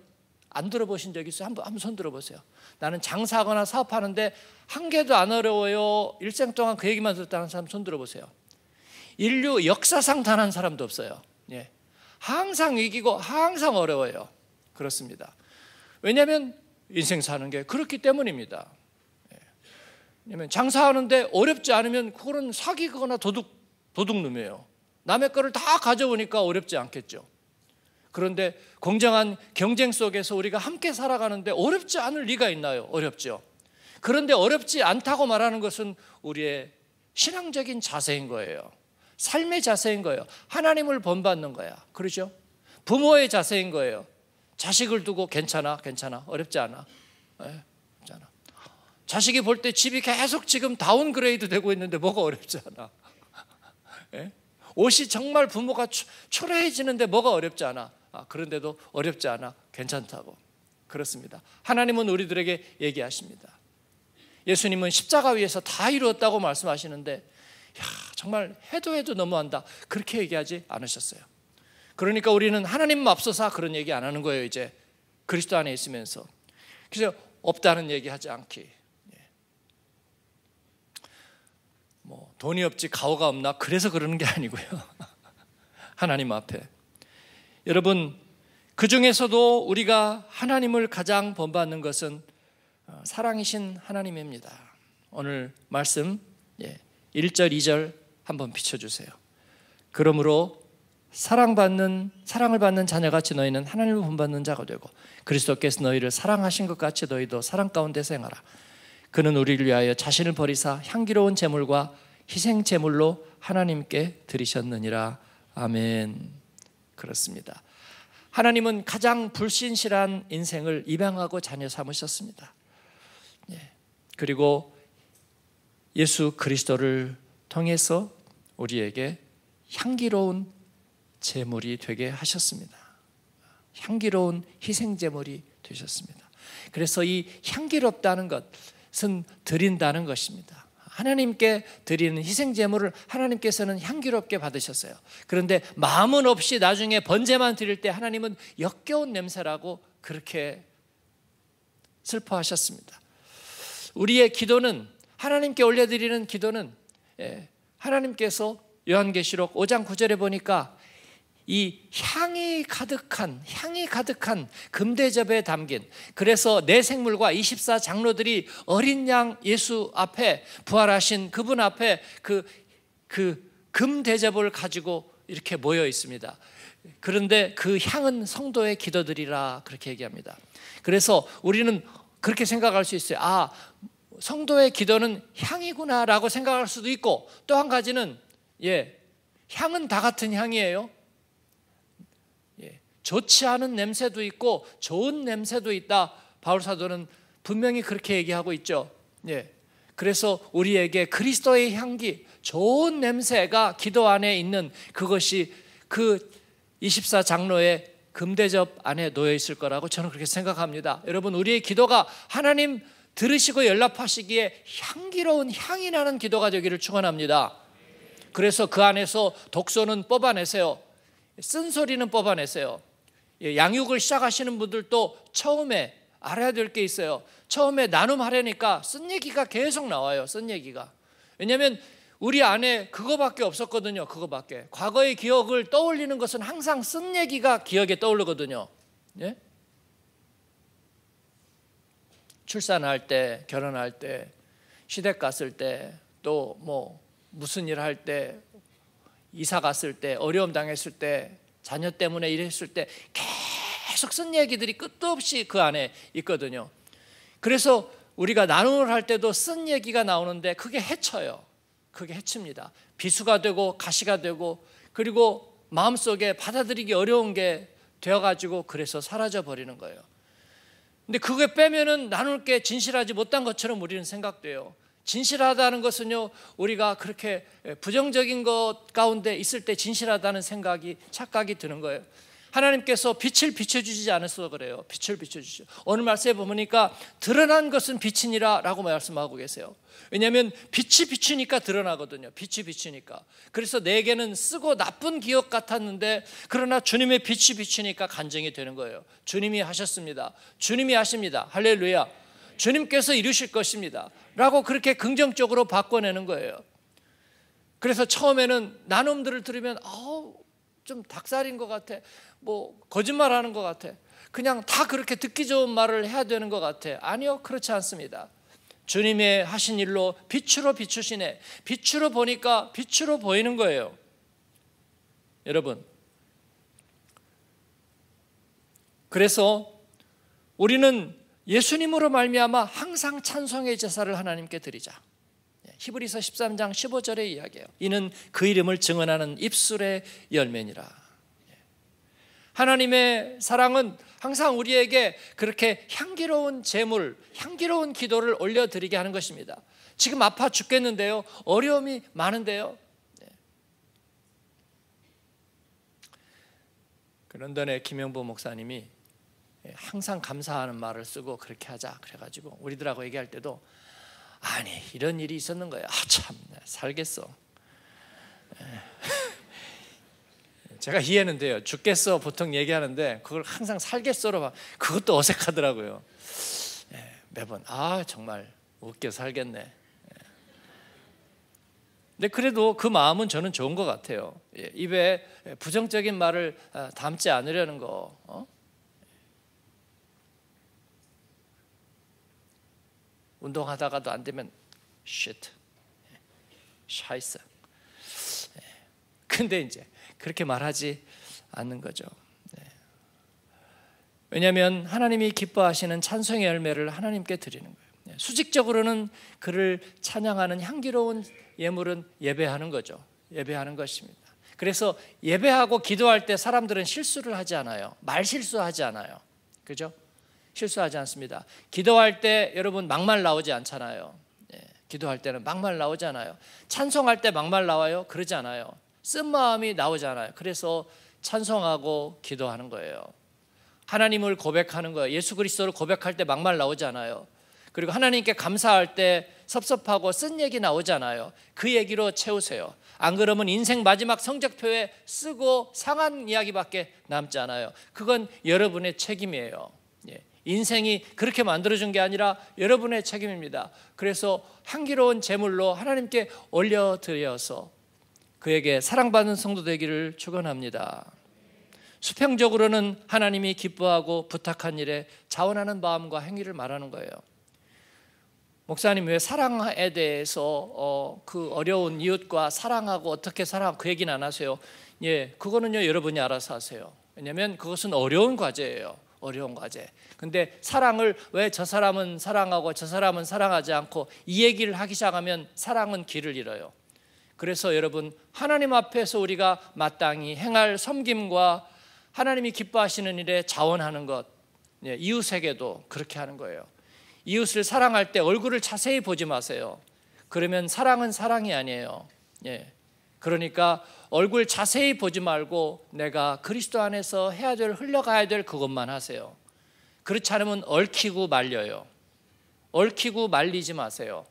안 들어보신 적 있어요? 한번 한번 손 들어보세요. 나는 장사하거나 사업하는데 한 개도 안 어려워요. 일생 동안 그 얘기만 들었다는 사람 손 들어보세요. 인류 역사상 단 한 사람도 없어요. 예. 항상 이기고 항상 어려워요. 그렇습니다. 왜냐하면 인생 사는 게 그렇기 때문입니다. 왜냐면 장사하는데 어렵지 않으면 그거는 사기거나 도둑 도둑놈이에요. 남의 거를 다 가져오니까 어렵지 않겠죠. 그런데 공정한 경쟁 속에서 우리가 함께 살아가는데 어렵지 않을 리가 있나요? 어렵죠. 그런데 어렵지 않다고 말하는 것은 우리의 신앙적인 자세인 거예요. 삶의 자세인 거예요. 하나님을 본받는 거야. 그러죠? 부모의 자세인 거예요. 자식을 두고 괜찮아, 괜찮아, 어렵지 않아. 예. 자식이 볼 때 집이 계속 지금 다운그레이드 되고 있는데 뭐가 어렵지 않아? 예? 옷이 정말 부모가 초라해지는데 뭐가 어렵지 않아? 아, 그런데도 어렵지 않아. 괜찮다고. 그렇습니다. 하나님은 우리들에게 얘기하십니다. 예수님은 십자가 위에서 다 이루었다고 말씀하시는데, 야, 정말 해도 해도 너무한다. 그렇게 얘기하지 않으셨어요. 그러니까 우리는 하나님 앞서서 그런 얘기 안 하는 거예요, 이제. 그리스도 안에 있으면서. 그래서 없다는 얘기 하지 않기. 뭐 돈이 없지 가오가 없나 그래서 그러는 게 아니고요. 하나님 앞에 여러분 그 중에서도 우리가 하나님을 가장 본받는 것은 어, 사랑이신 하나님입니다. 오늘 말씀 1절 예, 2절 한번 비춰주세요. 그러므로 사랑받는 사랑을 받는 자녀같이 너희는 하나님을 본받는 자가 되고 그리스도께서 너희를 사랑하신 것 같이 너희도 사랑 가운데 생하라. 그는 우리를 위하여 자신을 버리사 향기로운 제물과 희생 제물로 하나님께 드리셨느니라. 아멘. 그렇습니다. 하나님은 가장 불신실한 인생을 입양하고 자녀 삼으셨습니다. 예. 그리고 예수 그리스도를 통해서 우리에게 향기로운 제물이 되게 하셨습니다. 향기로운 희생 제물이 되셨습니다. 그래서 이 향기롭다는 것, 것은 드린다는 것입니다. 하나님께 드리는 희생 제물을 하나님께서는 향기롭게 받으셨어요. 그런데 마음은 없이 나중에 번제만 드릴 때 하나님은 역겨운 냄새라고 그렇게 슬퍼하셨습니다. 우리의 기도는 하나님께 올려드리는 기도는 예, 하나님께서 요한계시록 5장 9절에 보니까 이 향이 가득한 향이 가득한 금대접에 담긴 그래서 내 생물과 24 장로들이 어린 양 예수 앞에 부활하신 그분 앞에 그그 그 금대접을 가지고 이렇게 모여 있습니다. 그런데 그 향은 성도의 기도들이라 그렇게 얘기합니다. 그래서 우리는 그렇게 생각할 수 있어요. 아, 성도의 기도는 향이구나라고 생각할 수도 있고 또 한 가지는 예, 향은 다 같은 향이에요. 좋지 않은 냄새도 있고 좋은 냄새도 있다. 바울 사도는 분명히 그렇게 얘기하고 있죠. 예. 그래서 우리에게 그리스도의 향기, 좋은 냄새가 기도 안에 있는 그것이 그 24장로의 금대접 안에 놓여 있을 거라고 저는 그렇게 생각합니다. 여러분, 우리의 기도가 하나님 들으시고 연락하시기에 향기로운 향이 나는 기도가 되기를 축원합니다. 그래서 그 안에서 독소는 뽑아내세요. 쓴소리는 뽑아내세요. 예, 양육을 시작하시는 분들도 처음에 알아야 될 게 있어요. 처음에 나눔하려니까 쓴 얘기가 계속 나와요. 쓴 얘기가. 왜냐하면 우리 안에 그거밖에 없었거든요. 그거밖에. 과거의 기억을 떠올리는 것은 항상 쓴 얘기가 기억에 떠오르거든요. 예? 출산할 때, 결혼할 때, 시댁 갔을 때, 또 뭐 무슨 일 할 때, 이사 갔을 때, 어려움 당했을 때, 자녀 때문에 이랬을 때 계속 쓴 얘기들이 끝도 없이 그 안에 있거든요. 그래서 우리가 나눔을 할 때도 쓴 얘기가 나오는데 그게 해쳐요. 그게 해칩니다. 비수가 되고 가시가 되고 그리고 마음속에 받아들이기 어려운 게 되어가지고 그래서 사라져 버리는 거예요. 근데 그게 빼면은 나눌 게 진실하지 못한 것처럼 우리는 생각돼요. 진실하다는 것은요, 우리가 그렇게 예, 부정적인 것 가운데 있을 때 진실하다는 생각이 착각이 드는 거예요. 하나님께서 빛을 비춰주지 않아서 그래요. 빛을 비춰주죠. 오늘 말씀에 보니까 드러난 것은 빛이니라 라고 말씀하고 계세요. 왜냐하면 빛이 비추니까 드러나거든요. 빛이 비추니까. 그래서 내게는 쓰고 나쁜 기억 같았는데 그러나 주님의 빛이 비추니까 간증이 되는 거예요. 주님이 하셨습니다. 주님이 하십니다. 할렐루야. 주님께서 이루실 것입니다. 라고 그렇게 긍정적으로 바꿔내는 거예요. 그래서 처음에는 나눔들을 들으면 아우 좀 닭살인 것 같아. 뭐 거짓말하는 것 같아. 그냥 다 그렇게 듣기 좋은 말을 해야 되는 것 같아. 아니요, 그렇지 않습니다. 주님의 하신 일로 빛으로 비추시네. 빛으로 보니까 빛으로 보이는 거예요. 여러분. 그래서 우리는 예수님으로 말미암아 항상 찬송의 제사를 하나님께 드리자. 예, 히브리서 13장 15절의 이야기예요. 이는 그 이름을 증언하는 입술의 열매니라. 예. 하나님의 사랑은 항상 우리에게 그렇게 향기로운 제물, 향기로운 기도를 올려드리게 하는 것입니다. 지금 아파 죽겠는데요. 어려움이 많은데요. 예. 런던의 김영보 목사님이 예, 항상 감사하는 말을 쓰고 그렇게 하자 그래가지고 우리들하고 얘기할 때도 아니 이런 일이 있었는 거야 아 참 살겠어 예. 제가 이해는 돼요 죽겠어 보통 얘기하는데 그걸 항상 살겠어로 막 그것도 어색하더라고요 예, 매번 아 정말 웃겨 살겠네 근데 그래도 그 마음은 저는 좋은 것 같아요 입에 부정적인 말을 아, 담지 않으려는 거 어? 운동하다가도 안 되면 s 샤이스. 근데 이제 그렇게 말하지 않는 거죠. 왜냐하면 하나님이 기뻐하시는 찬송의 열매를 하나님께 드리는 거예요. 수직적으로는 그를 찬양하는 향기로운 예물은 예배하는 거죠. 예배하는 것입니다. 그래서 예배하고 기도할 때 사람들은 실수를 하지 않아요. 말 실수하지 않아요. 그죠? 실수하지 않습니다. 기도할 때 여러분 막말 나오지 않잖아요. 예, 기도할 때는 막말 나오잖아요. 찬송할 때 막말 나와요? 그러지 않아요. 쓴 마음이 나오잖아요. 그래서 찬송하고 기도하는 거예요. 하나님을 고백하는 거예요. 예수 그리스도를 고백할 때 막말 나오잖아요. 그리고 하나님께 감사할 때 섭섭하고 쓴 얘기 나오잖아요. 그 얘기로 채우세요. 안 그러면 인생 마지막 성적표에 쓰고 상한 이야기밖에 남지 않아요. 그건 여러분의 책임이에요. 인생이 그렇게 만들어준 게 아니라 여러분의 책임입니다. 그래서 향기로운 제물로 하나님께 올려드려서 그에게 사랑받는 성도 되기를 축원합니다. 수평적으로는 하나님이 기뻐하고 부탁한 일에 자원하는 마음과 행위를 말하는 거예요. 목사님 왜 사랑에 대해서 어, 그 어려운 이웃과 사랑하고 어떻게 사랑 그 얘기는 안 하세요? 예, 그거는요 여러분이 알아서 하세요. 왜냐하면 그것은 어려운 과제예요. 어려운 과제. 근데 사랑을 왜 저 사람은 사랑하고 저 사람은 사랑하지 않고 이 얘기를 하기 시작하면 사랑은 길을 잃어요. 그래서 여러분 하나님 앞에서 우리가 마땅히 행할 섬김과 하나님이 기뻐하시는 일에 자원하는 것 예, 이웃에게도 그렇게 하는 거예요. 이웃을 사랑할 때 얼굴을 자세히 보지 마세요. 그러면 사랑은 사랑이 아니에요. 예. 그러니까 얼굴 자세히 보지 말고 내가 그리스도 안에서 해야 될 흘러가야 될 그것만 하세요. 그렇지 않으면 얽히고 말려요. 얽히고 말리지 마세요.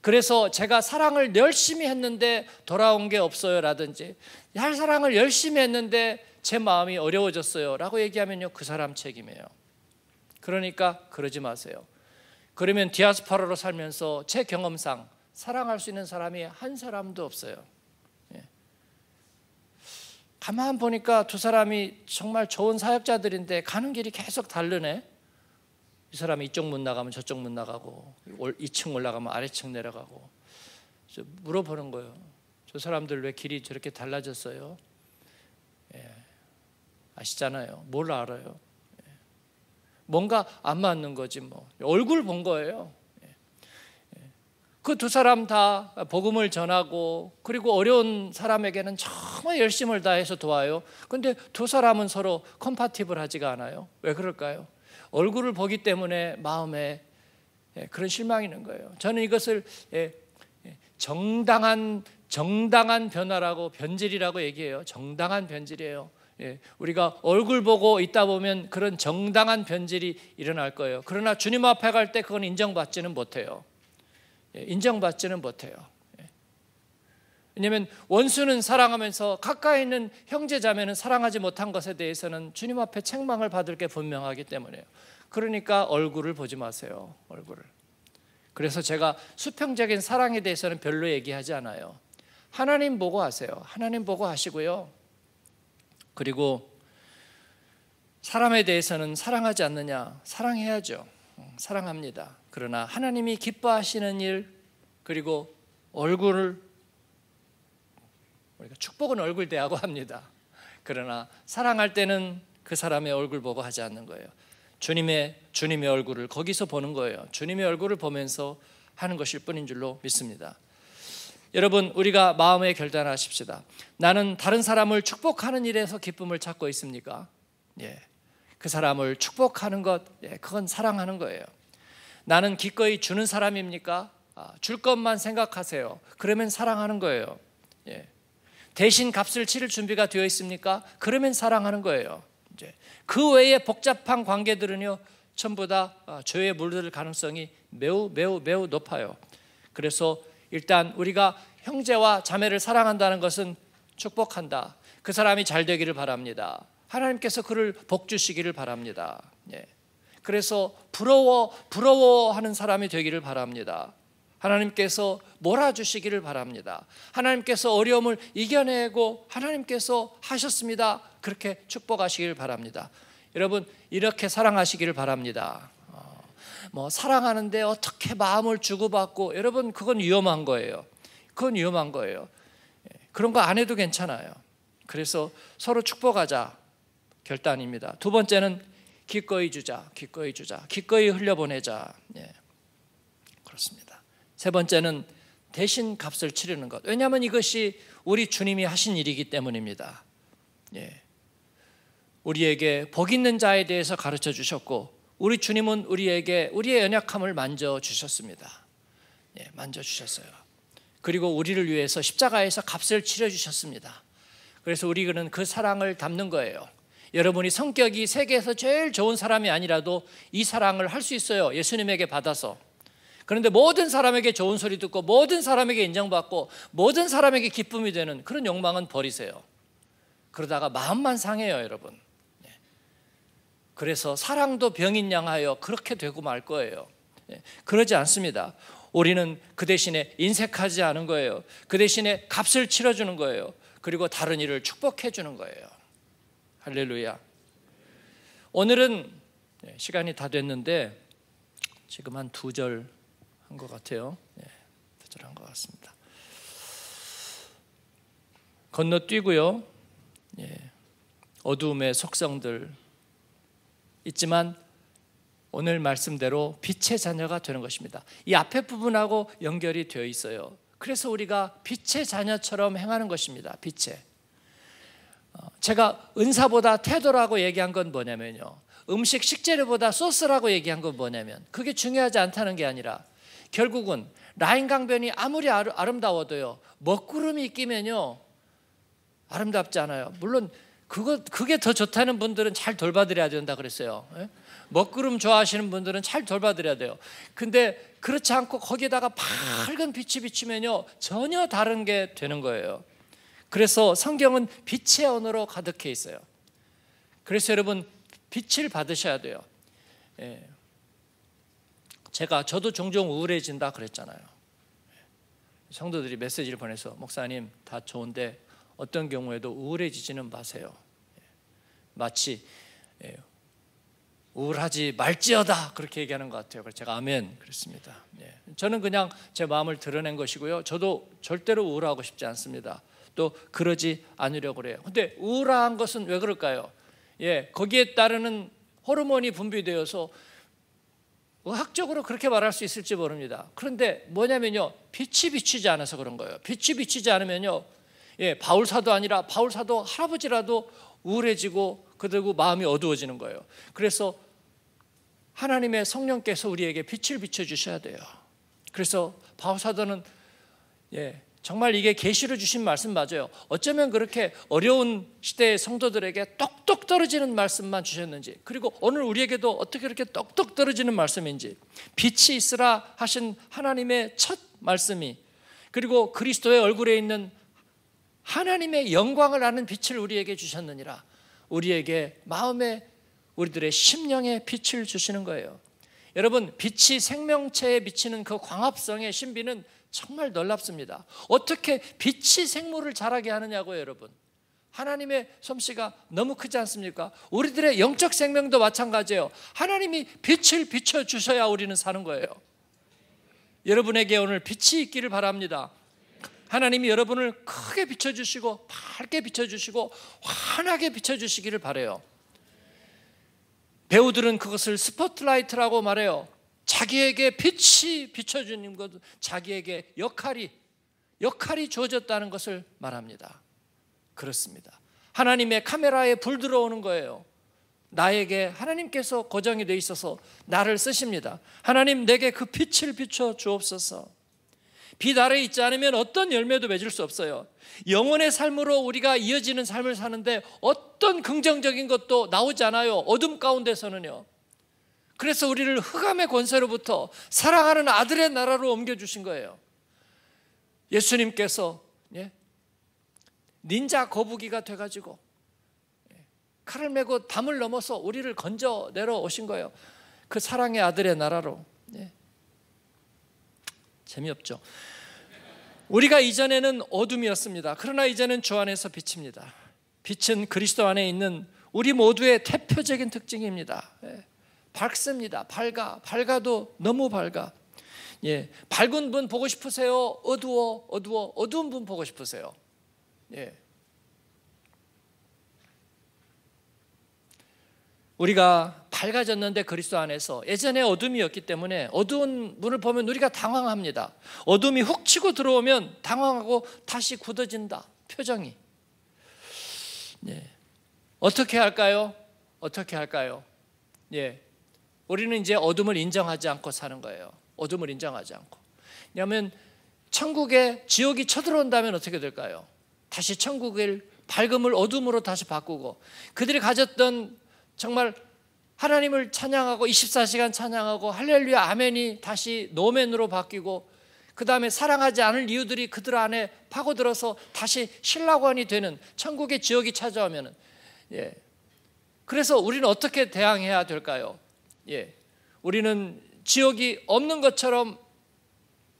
그래서 제가 사랑을 열심히 했는데 돌아온 게 없어요라든지 할 사랑을 열심히 했는데 제 마음이 어려워졌어요라고 얘기하면요 그 사람 책임이에요. 그러니까 그러지 마세요. 그러면 디아스파라로 살면서 제 경험상 사랑할 수 있는 사람이 한 사람도 없어요. 가만 보니까 두 사람이 정말 좋은 사역자들인데 가는 길이 계속 다르네. 이 사람이 이쪽 문 나가면 저쪽 문 나가고 2층 올라가면 아래층 내려가고 물어보는 거예요. 저 사람들 왜 길이 저렇게 달라졌어요? 예. 아시잖아요. 뭘 알아요? 예. 뭔가 안 맞는 거지 뭐. 얼굴 본 거예요. 그두 사람 다 복음을 전하고 그리고 어려운 사람에게는 정말 열심을 다해서 도와요. 근데 두 사람은 서로 컴파티블하지가 않아요. 왜 그럴까요? 얼굴을 보기 때문에 마음에 예, 그런 실망이 있는 거예요. 저는 이것을 예, 예, 정당한 정당한 변화라고 변질이라고 얘기해요. 정당한 변질이에요. 우리가 얼굴 보고 있다 보면 그런 정당한 변질이 일어날 거예요. 그러나 주님 앞에 갈 때 그건 인정받지는 못해요. 예, 인정받지는 못해요. 예. 왜냐하면 원수는 사랑하면서 가까이 있는 형제 자매는 사랑하지 못한 것에 대해서는 주님 앞에 책망을 받을 게 분명하기 때문에요. 그러니까 얼굴을 보지 마세요. 얼굴을. 그래서 제가 수평적인 사랑에 대해서는 별로 얘기하지 않아요. 하나님 보고 하세요. 하나님 보고 하시고요. 그리고 사람에 대해서는 사랑하지 않느냐? 사랑해야죠. 사랑합니다. 그러나 하나님이 기뻐하시는 일 그리고 얼굴을 우리가 축복은 얼굴 대하고 합니다. 그러나 사랑할 때는 그 사람의 얼굴 보고 하지 않는 거예요. 주님의 주님의 얼굴을 거기서 보는 거예요. 주님의 얼굴을 보면서 하는 것일 뿐인 줄로 믿습니다. 여러분 우리가 마음에 결단하십시다. 나는 다른 사람을 축복하는 일에서 기쁨을 찾고 있습니까? 예. 그 사람을 축복하는 것, 예, 그건 사랑하는 거예요. 나는 기꺼이 주는 사람입니까? 아, 줄 것만 생각하세요. 그러면 사랑하는 거예요. 예. 대신 값을 치를 준비가 되어 있습니까? 그러면 사랑하는 거예요. 그 외에 복잡한 관계들은요 전부 다 아, 죄에 물들 가능성이 매우 매우 매우 높아요. 그래서 일단 우리가 형제와 자매를 사랑한다는 것은 축복한다. 그 사람이 잘 되기를 바랍니다. 하나님께서 그를 복 주시기를 바랍니다. 예. 그래서 부러워 부러워하는 사람이 되기를 바랍니다. 하나님께서 몰아주시기를 바랍니다. 하나님께서 어려움을 이겨내고 하나님께서 하셨습니다. 그렇게 축복하시길 바랍니다. 여러분 이렇게 사랑하시기를 바랍니다. 어, 뭐 사랑하는데 어떻게 마음을 주고받고 여러분 그건 위험한 거예요. 그건 위험한 거예요. 예, 그런 거 안 해도 괜찮아요. 그래서 서로 축복하자. 결단입니다. 두 번째는 기꺼이 주자, 기꺼이 주자, 기꺼이 흘려보내자. 예, 그렇습니다. 세 번째는 대신 값을 치르는 것. 왜냐하면 이것이 우리 주님이 하신 일이기 때문입니다. 예, 우리에게 복 있는 자에 대해서 가르쳐 주셨고, 우리 주님은 우리에게 우리의 연약함을 만져 주셨습니다. 예, 만져 주셨어요. 그리고 우리를 위해서 십자가에서 값을 치러 주셨습니다. 그래서 우리는 그 사랑을 담는 거예요. 여러분이 성격이 세계에서 제일 좋은 사람이 아니라도 이 사랑을 할 수 있어요. 예수님에게 받아서. 그런데 모든 사람에게 좋은 소리 듣고 모든 사람에게 인정받고 모든 사람에게 기쁨이 되는 그런 욕망은 버리세요. 그러다가 마음만 상해요, 여러분. 네. 그래서 사랑도 병인 양하여 그렇게 되고 말 거예요. 네. 그러지 않습니다. 우리는 그 대신에 인색하지 않은 거예요. 그 대신에 값을 치러주는 거예요. 그리고 다른 일을 축복해 주는 거예요. 할렐루야. 오늘은 예, 시간이 다 됐는데 지금 한 두절한 것 같아요. 예, 두절 한 것 같습니다. 건너뛰고요. 예, 어두움의 속성들 있지만 오늘 말씀대로 빛의 자녀가 되는 것입니다. 이 앞에 부분하고 연결이 되어 있어요. 그래서 우리가 빛의 자녀처럼 행하는 것입니다. 빛의 어, 제가 은사보다 태도라고 얘기한 건 뭐냐면요. 음식 식재료보다 소스라고 얘기한 건 뭐냐면 그게 중요하지 않다는 게 아니라 결국은 라인 강변이 아무리 아름다워도요. 먹구름이 끼면요. 아름답지 않아요. 물론 그거 그게 더 좋다는 분들은 잘 돌봐드려야 된다 그랬어요. 예? 먹구름 좋아하시는 분들은 잘 돌봐드려야 돼요. 근데 그렇지 않고 거기에다가 밝은 빛이 비치면요 전혀 다른 게 되는 거예요. 그래서 성경은 빛의 언어로 가득해 있어요. 그래서 여러분 빛을 받으셔야 돼요. 예. 제가 저도 종종 우울해진다 그랬잖아요. 예. 성도들이 메시지를 보내서 목사님 다 좋은데 어떤 경우에도 우울해지지는 마세요. 예. 마치 예, 우울하지 말지어다 그렇게 얘기하는 것 같아요. 그래서 제가 아멘 그랬습니다. 저는 그냥 제 마음을 드러낸 것이고요. 저도 절대로 우울하고 싶지 않습니다. 또 그러지 않으려고 그래요. 근데 우울한 것은 왜 그럴까요? 예, 거기에 따르는 호르몬이 분비되어서 의학적으로 그렇게 말할 수 있을지 모릅니다. 그런데 뭐냐면요. 빛이 비치지 않아서 그런 거예요. 빛이 비치지 않으면요. 예, 바울사도 아니라 바울사도 할아버지라도 우울해지고 그리고 마음이 어두워지는 거예요. 그래서 하나님의 성령께서 우리에게 빛을 비춰 주셔야 돼요. 그래서 바울사도는 예, 정말 이게 계시로 주신 말씀 맞아요. 어쩌면 그렇게 어려운 시대의 성도들에게 똑똑 떨어지는 말씀만 주셨는지, 그리고 오늘 우리에게도 어떻게 이렇게 똑똑 떨어지는 말씀인지, 빛이 있으라 하신 하나님의 첫 말씀이, 그리고 그리스도의 얼굴에 있는 하나님의 영광을 아는 빛을 우리에게 주셨느니라, 우리에게 마음에 우리들의 심령에 빛을 주시는 거예요. 여러분, 빛이 생명체에 비치는 그 광합성의 신비는 정말 놀랍습니다. 어떻게 빛이 생물을 자라게 하느냐고요, 여러분. 하나님의 솜씨가 너무 크지 않습니까? 우리들의 영적 생명도 마찬가지예요. 하나님이 빛을 비춰 주셔야 우리는 사는 거예요. 여러분에게 오늘 빛이 있기를 바랍니다. 하나님이 여러분을 크게 비춰 주시고 밝게 비춰 주시고 환하게 비춰 주시기를 바래요. 배우들은 그것을 스포트라이트라고 말해요. 자기에게 빛이 비춰주는 것, 자기에게 역할이 역할이 주어졌다는 것을 말합니다. 그렇습니다. 하나님의 카메라에 불 들어오는 거예요. 나에게 하나님께서 고정이 돼 있어서 나를 쓰십니다. 하나님 내게 그 빛을 비춰 주옵소서. 빛 아래 있지 않으면 어떤 열매도 맺을 수 없어요. 영혼의 삶으로 우리가 이어지는 삶을 사는데 어떤 긍정적인 것도 나오지 않아요. 어둠 가운데서는요. 그래서 우리를 흑암의 권세로부터 사랑하는 아들의 나라로 옮겨주신 거예요. 예수님께서 예? 닌자 거북이가 돼가지고 예, 칼을 메고 담을 넘어서 우리를 건져 내려오신 거예요. 그 사랑의 아들의 나라로. 예? 재미없죠. 우리가 이전에는 어둠이었습니다. 그러나 이제는 주 안에서 빛입니다. 빛은 그리스도 안에 있는 우리 모두의 대표적인 특징입니다. 예. 밝습니다. 밝아. 밝아도 너무 밝아. 예. 밝은 분 보고 싶으세요? 어두워. 어두워. 어두운 분 보고 싶으세요? 예. 우리가 밝아졌는데 그리스도 안에서 예전에 어둠이었기 때문에 어두운 문을 보면 우리가 당황합니다. 어둠이 훅 치고 들어오면 당황하고 다시 굳어진다. 표정이. 예. 어떻게 할까요? 어떻게 할까요? 예. 우리는 이제 어둠을 인정하지 않고 사는 거예요. 어둠을 인정하지 않고. 왜냐하면 천국에 지옥이 쳐들어온다면 어떻게 될까요? 다시 천국을 밝음을 어둠으로 다시 바꾸고 그들이 가졌던 정말 하나님을 찬양하고 24시간 찬양하고 할렐루야 아멘이 다시 노멘으로 바뀌고 그 다음에 사랑하지 않을 이유들이 그들 안에 파고들어서 다시 신라관이 되는 천국의 지역이찾아오면 예. 그래서 우리는 어떻게 대항해야 될까요? 예. 우리는 지옥이 없는 것처럼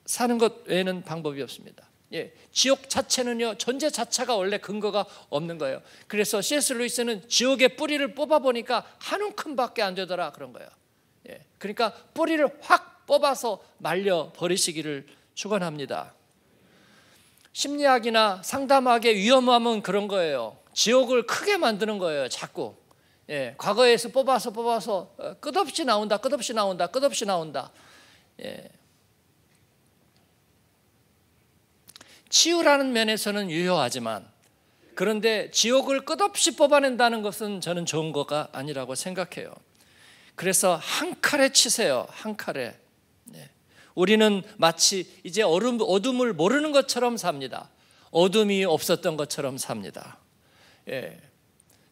사는 것 외에는 방법이 없습니다. 예, 지옥 자체는요, 존재 자체가 원래 근거가 없는 거예요. 그래서 C.S. 루이스는 지옥의 뿌리를 뽑아보니까 한 움큼밖에 안 되더라 그런 거예요. 예, 그러니까 뿌리를 확 뽑아서 말려 버리시기를 축원합니다. 심리학이나 상담학의 위험함은 그런 거예요. 지옥을 크게 만드는 거예요, 자꾸. 예, 과거에서 뽑아서 뽑아서 어, 끝없이 나온다, 끝없이 나온다, 끝없이 나온다. 예. 치유라는 면에서는 유효하지만 그런데 지옥을 끝없이 뽑아낸다는 것은 저는 좋은 거가 아니라고 생각해요. 그래서 한 칼에 치세요. 한 칼에. 예. 우리는 마치 이제 어둠, 어둠을 모르는 것처럼 삽니다. 어둠이 없었던 것처럼 삽니다. 예.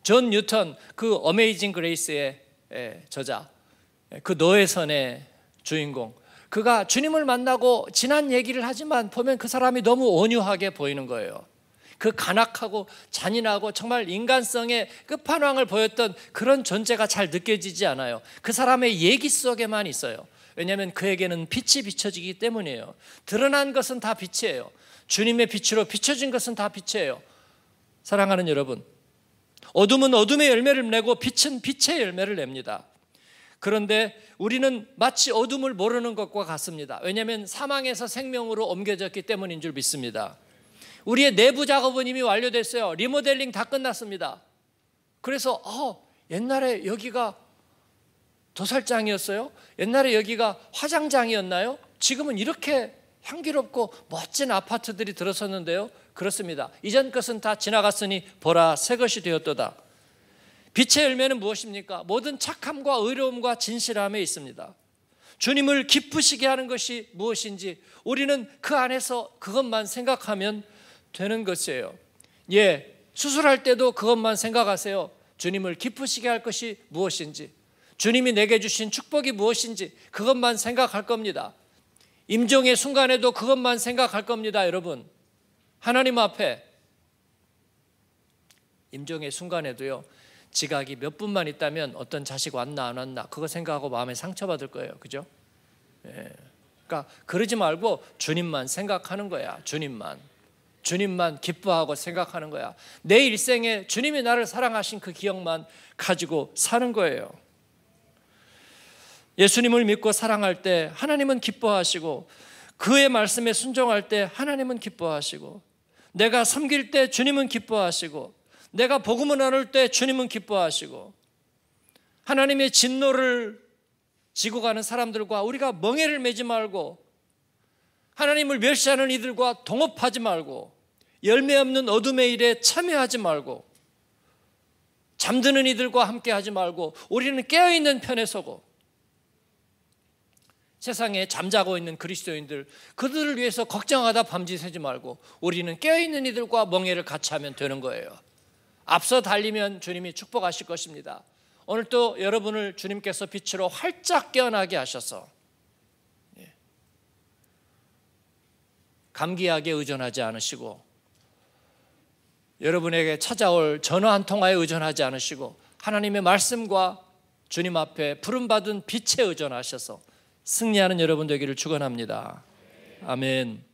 존 뉴턴 그 어메이징 그레이스의 저자 그 노예 선의 주인공 그가 주님을 만나고 지난 얘기를 하지만 보면 그 사람이 너무 온유하게 보이는 거예요. 그 간악하고 잔인하고 정말 인간성의 끝판왕을 보였던 그런 존재가 잘 느껴지지 않아요. 그 사람의 얘기 속에만 있어요. 왜냐하면 그에게는 빛이 비춰지기 때문이에요. 드러난 것은 다 빛이에요. 주님의 빛으로 비춰진 것은 다 빛이에요. 사랑하는 여러분, 어둠은 어둠의 열매를 내고 빛은 빛의 열매를 냅니다. 그런데 우리는 마치 어둠을 모르는 것과 같습니다. 왜냐하면 사망에서 생명으로 옮겨졌기 때문인 줄 믿습니다. 우리의 내부 작업은 이미 완료됐어요. 리모델링 다 끝났습니다. 그래서 어, 옛날에 여기가 도살장이었어요? 옛날에 여기가 화장장이었나요? 지금은 이렇게 향기롭고 멋진 아파트들이 들어섰는데요. 그렇습니다. 이전 것은 다 지나갔으니 보라 새 것이 되었도다. 빛의 열매는 무엇입니까? 모든 착함과 의로움과 진실함에 있습니다. 주님을 기쁘시게 하는 것이 무엇인지 우리는 그 안에서 그것만 생각하면 되는 것이에요. 예, 수술할 때도 그것만 생각하세요. 주님을 기쁘시게 할 것이 무엇인지, 주님이 내게 주신 축복이 무엇인지 그것만 생각할 겁니다. 임종의 순간에도 그것만 생각할 겁니다, 여러분. 하나님 앞에 임종의 순간에도요. 지각이 몇 분만 있다면 어떤 자식 왔나 안 왔나 그거 생각하고 마음에 상처받을 거예요. 그죠? 예. 그러니까 그러지 말고 주님만 생각하는 거야. 주님만. 주님만 기뻐하고 생각하는 거야. 내 일생에 주님이 나를 사랑하신 그 기억만 가지고 사는 거예요. 예수님을 믿고 사랑할 때 하나님은 기뻐하시고 그의 말씀에 순종할 때 하나님은 기뻐하시고 내가 섬길 때 주님은 기뻐하시고 내가 복음을 나눌 때 주님은 기뻐하시고 하나님의 진노를 지고 가는 사람들과 우리가 멍해를 매지 말고 하나님을 멸시하는 이들과 동업하지 말고 열매 없는 어둠의 일에 참여하지 말고 잠드는 이들과 함께 하지 말고 우리는 깨어있는 편에 서고 세상에 잠자고 있는 그리스도인들 그들을 위해서 걱정하다 밤짓하지 말고 우리는 깨어있는 이들과 멍해를 같이 하면 되는 거예요. 앞서 달리면 주님이 축복하실 것입니다. 오늘 또 여러분을 주님께서 빛으로 활짝 깨어나게 하셔서 예, 감기약에 의존하지 않으시고 여러분에게 찾아올 전화 한 통화에 의존하지 않으시고 하나님의 말씀과 주님 앞에 부름받은 빛에 의존하셔서 승리하는 여러분 되기를 축원합니다. 아멘.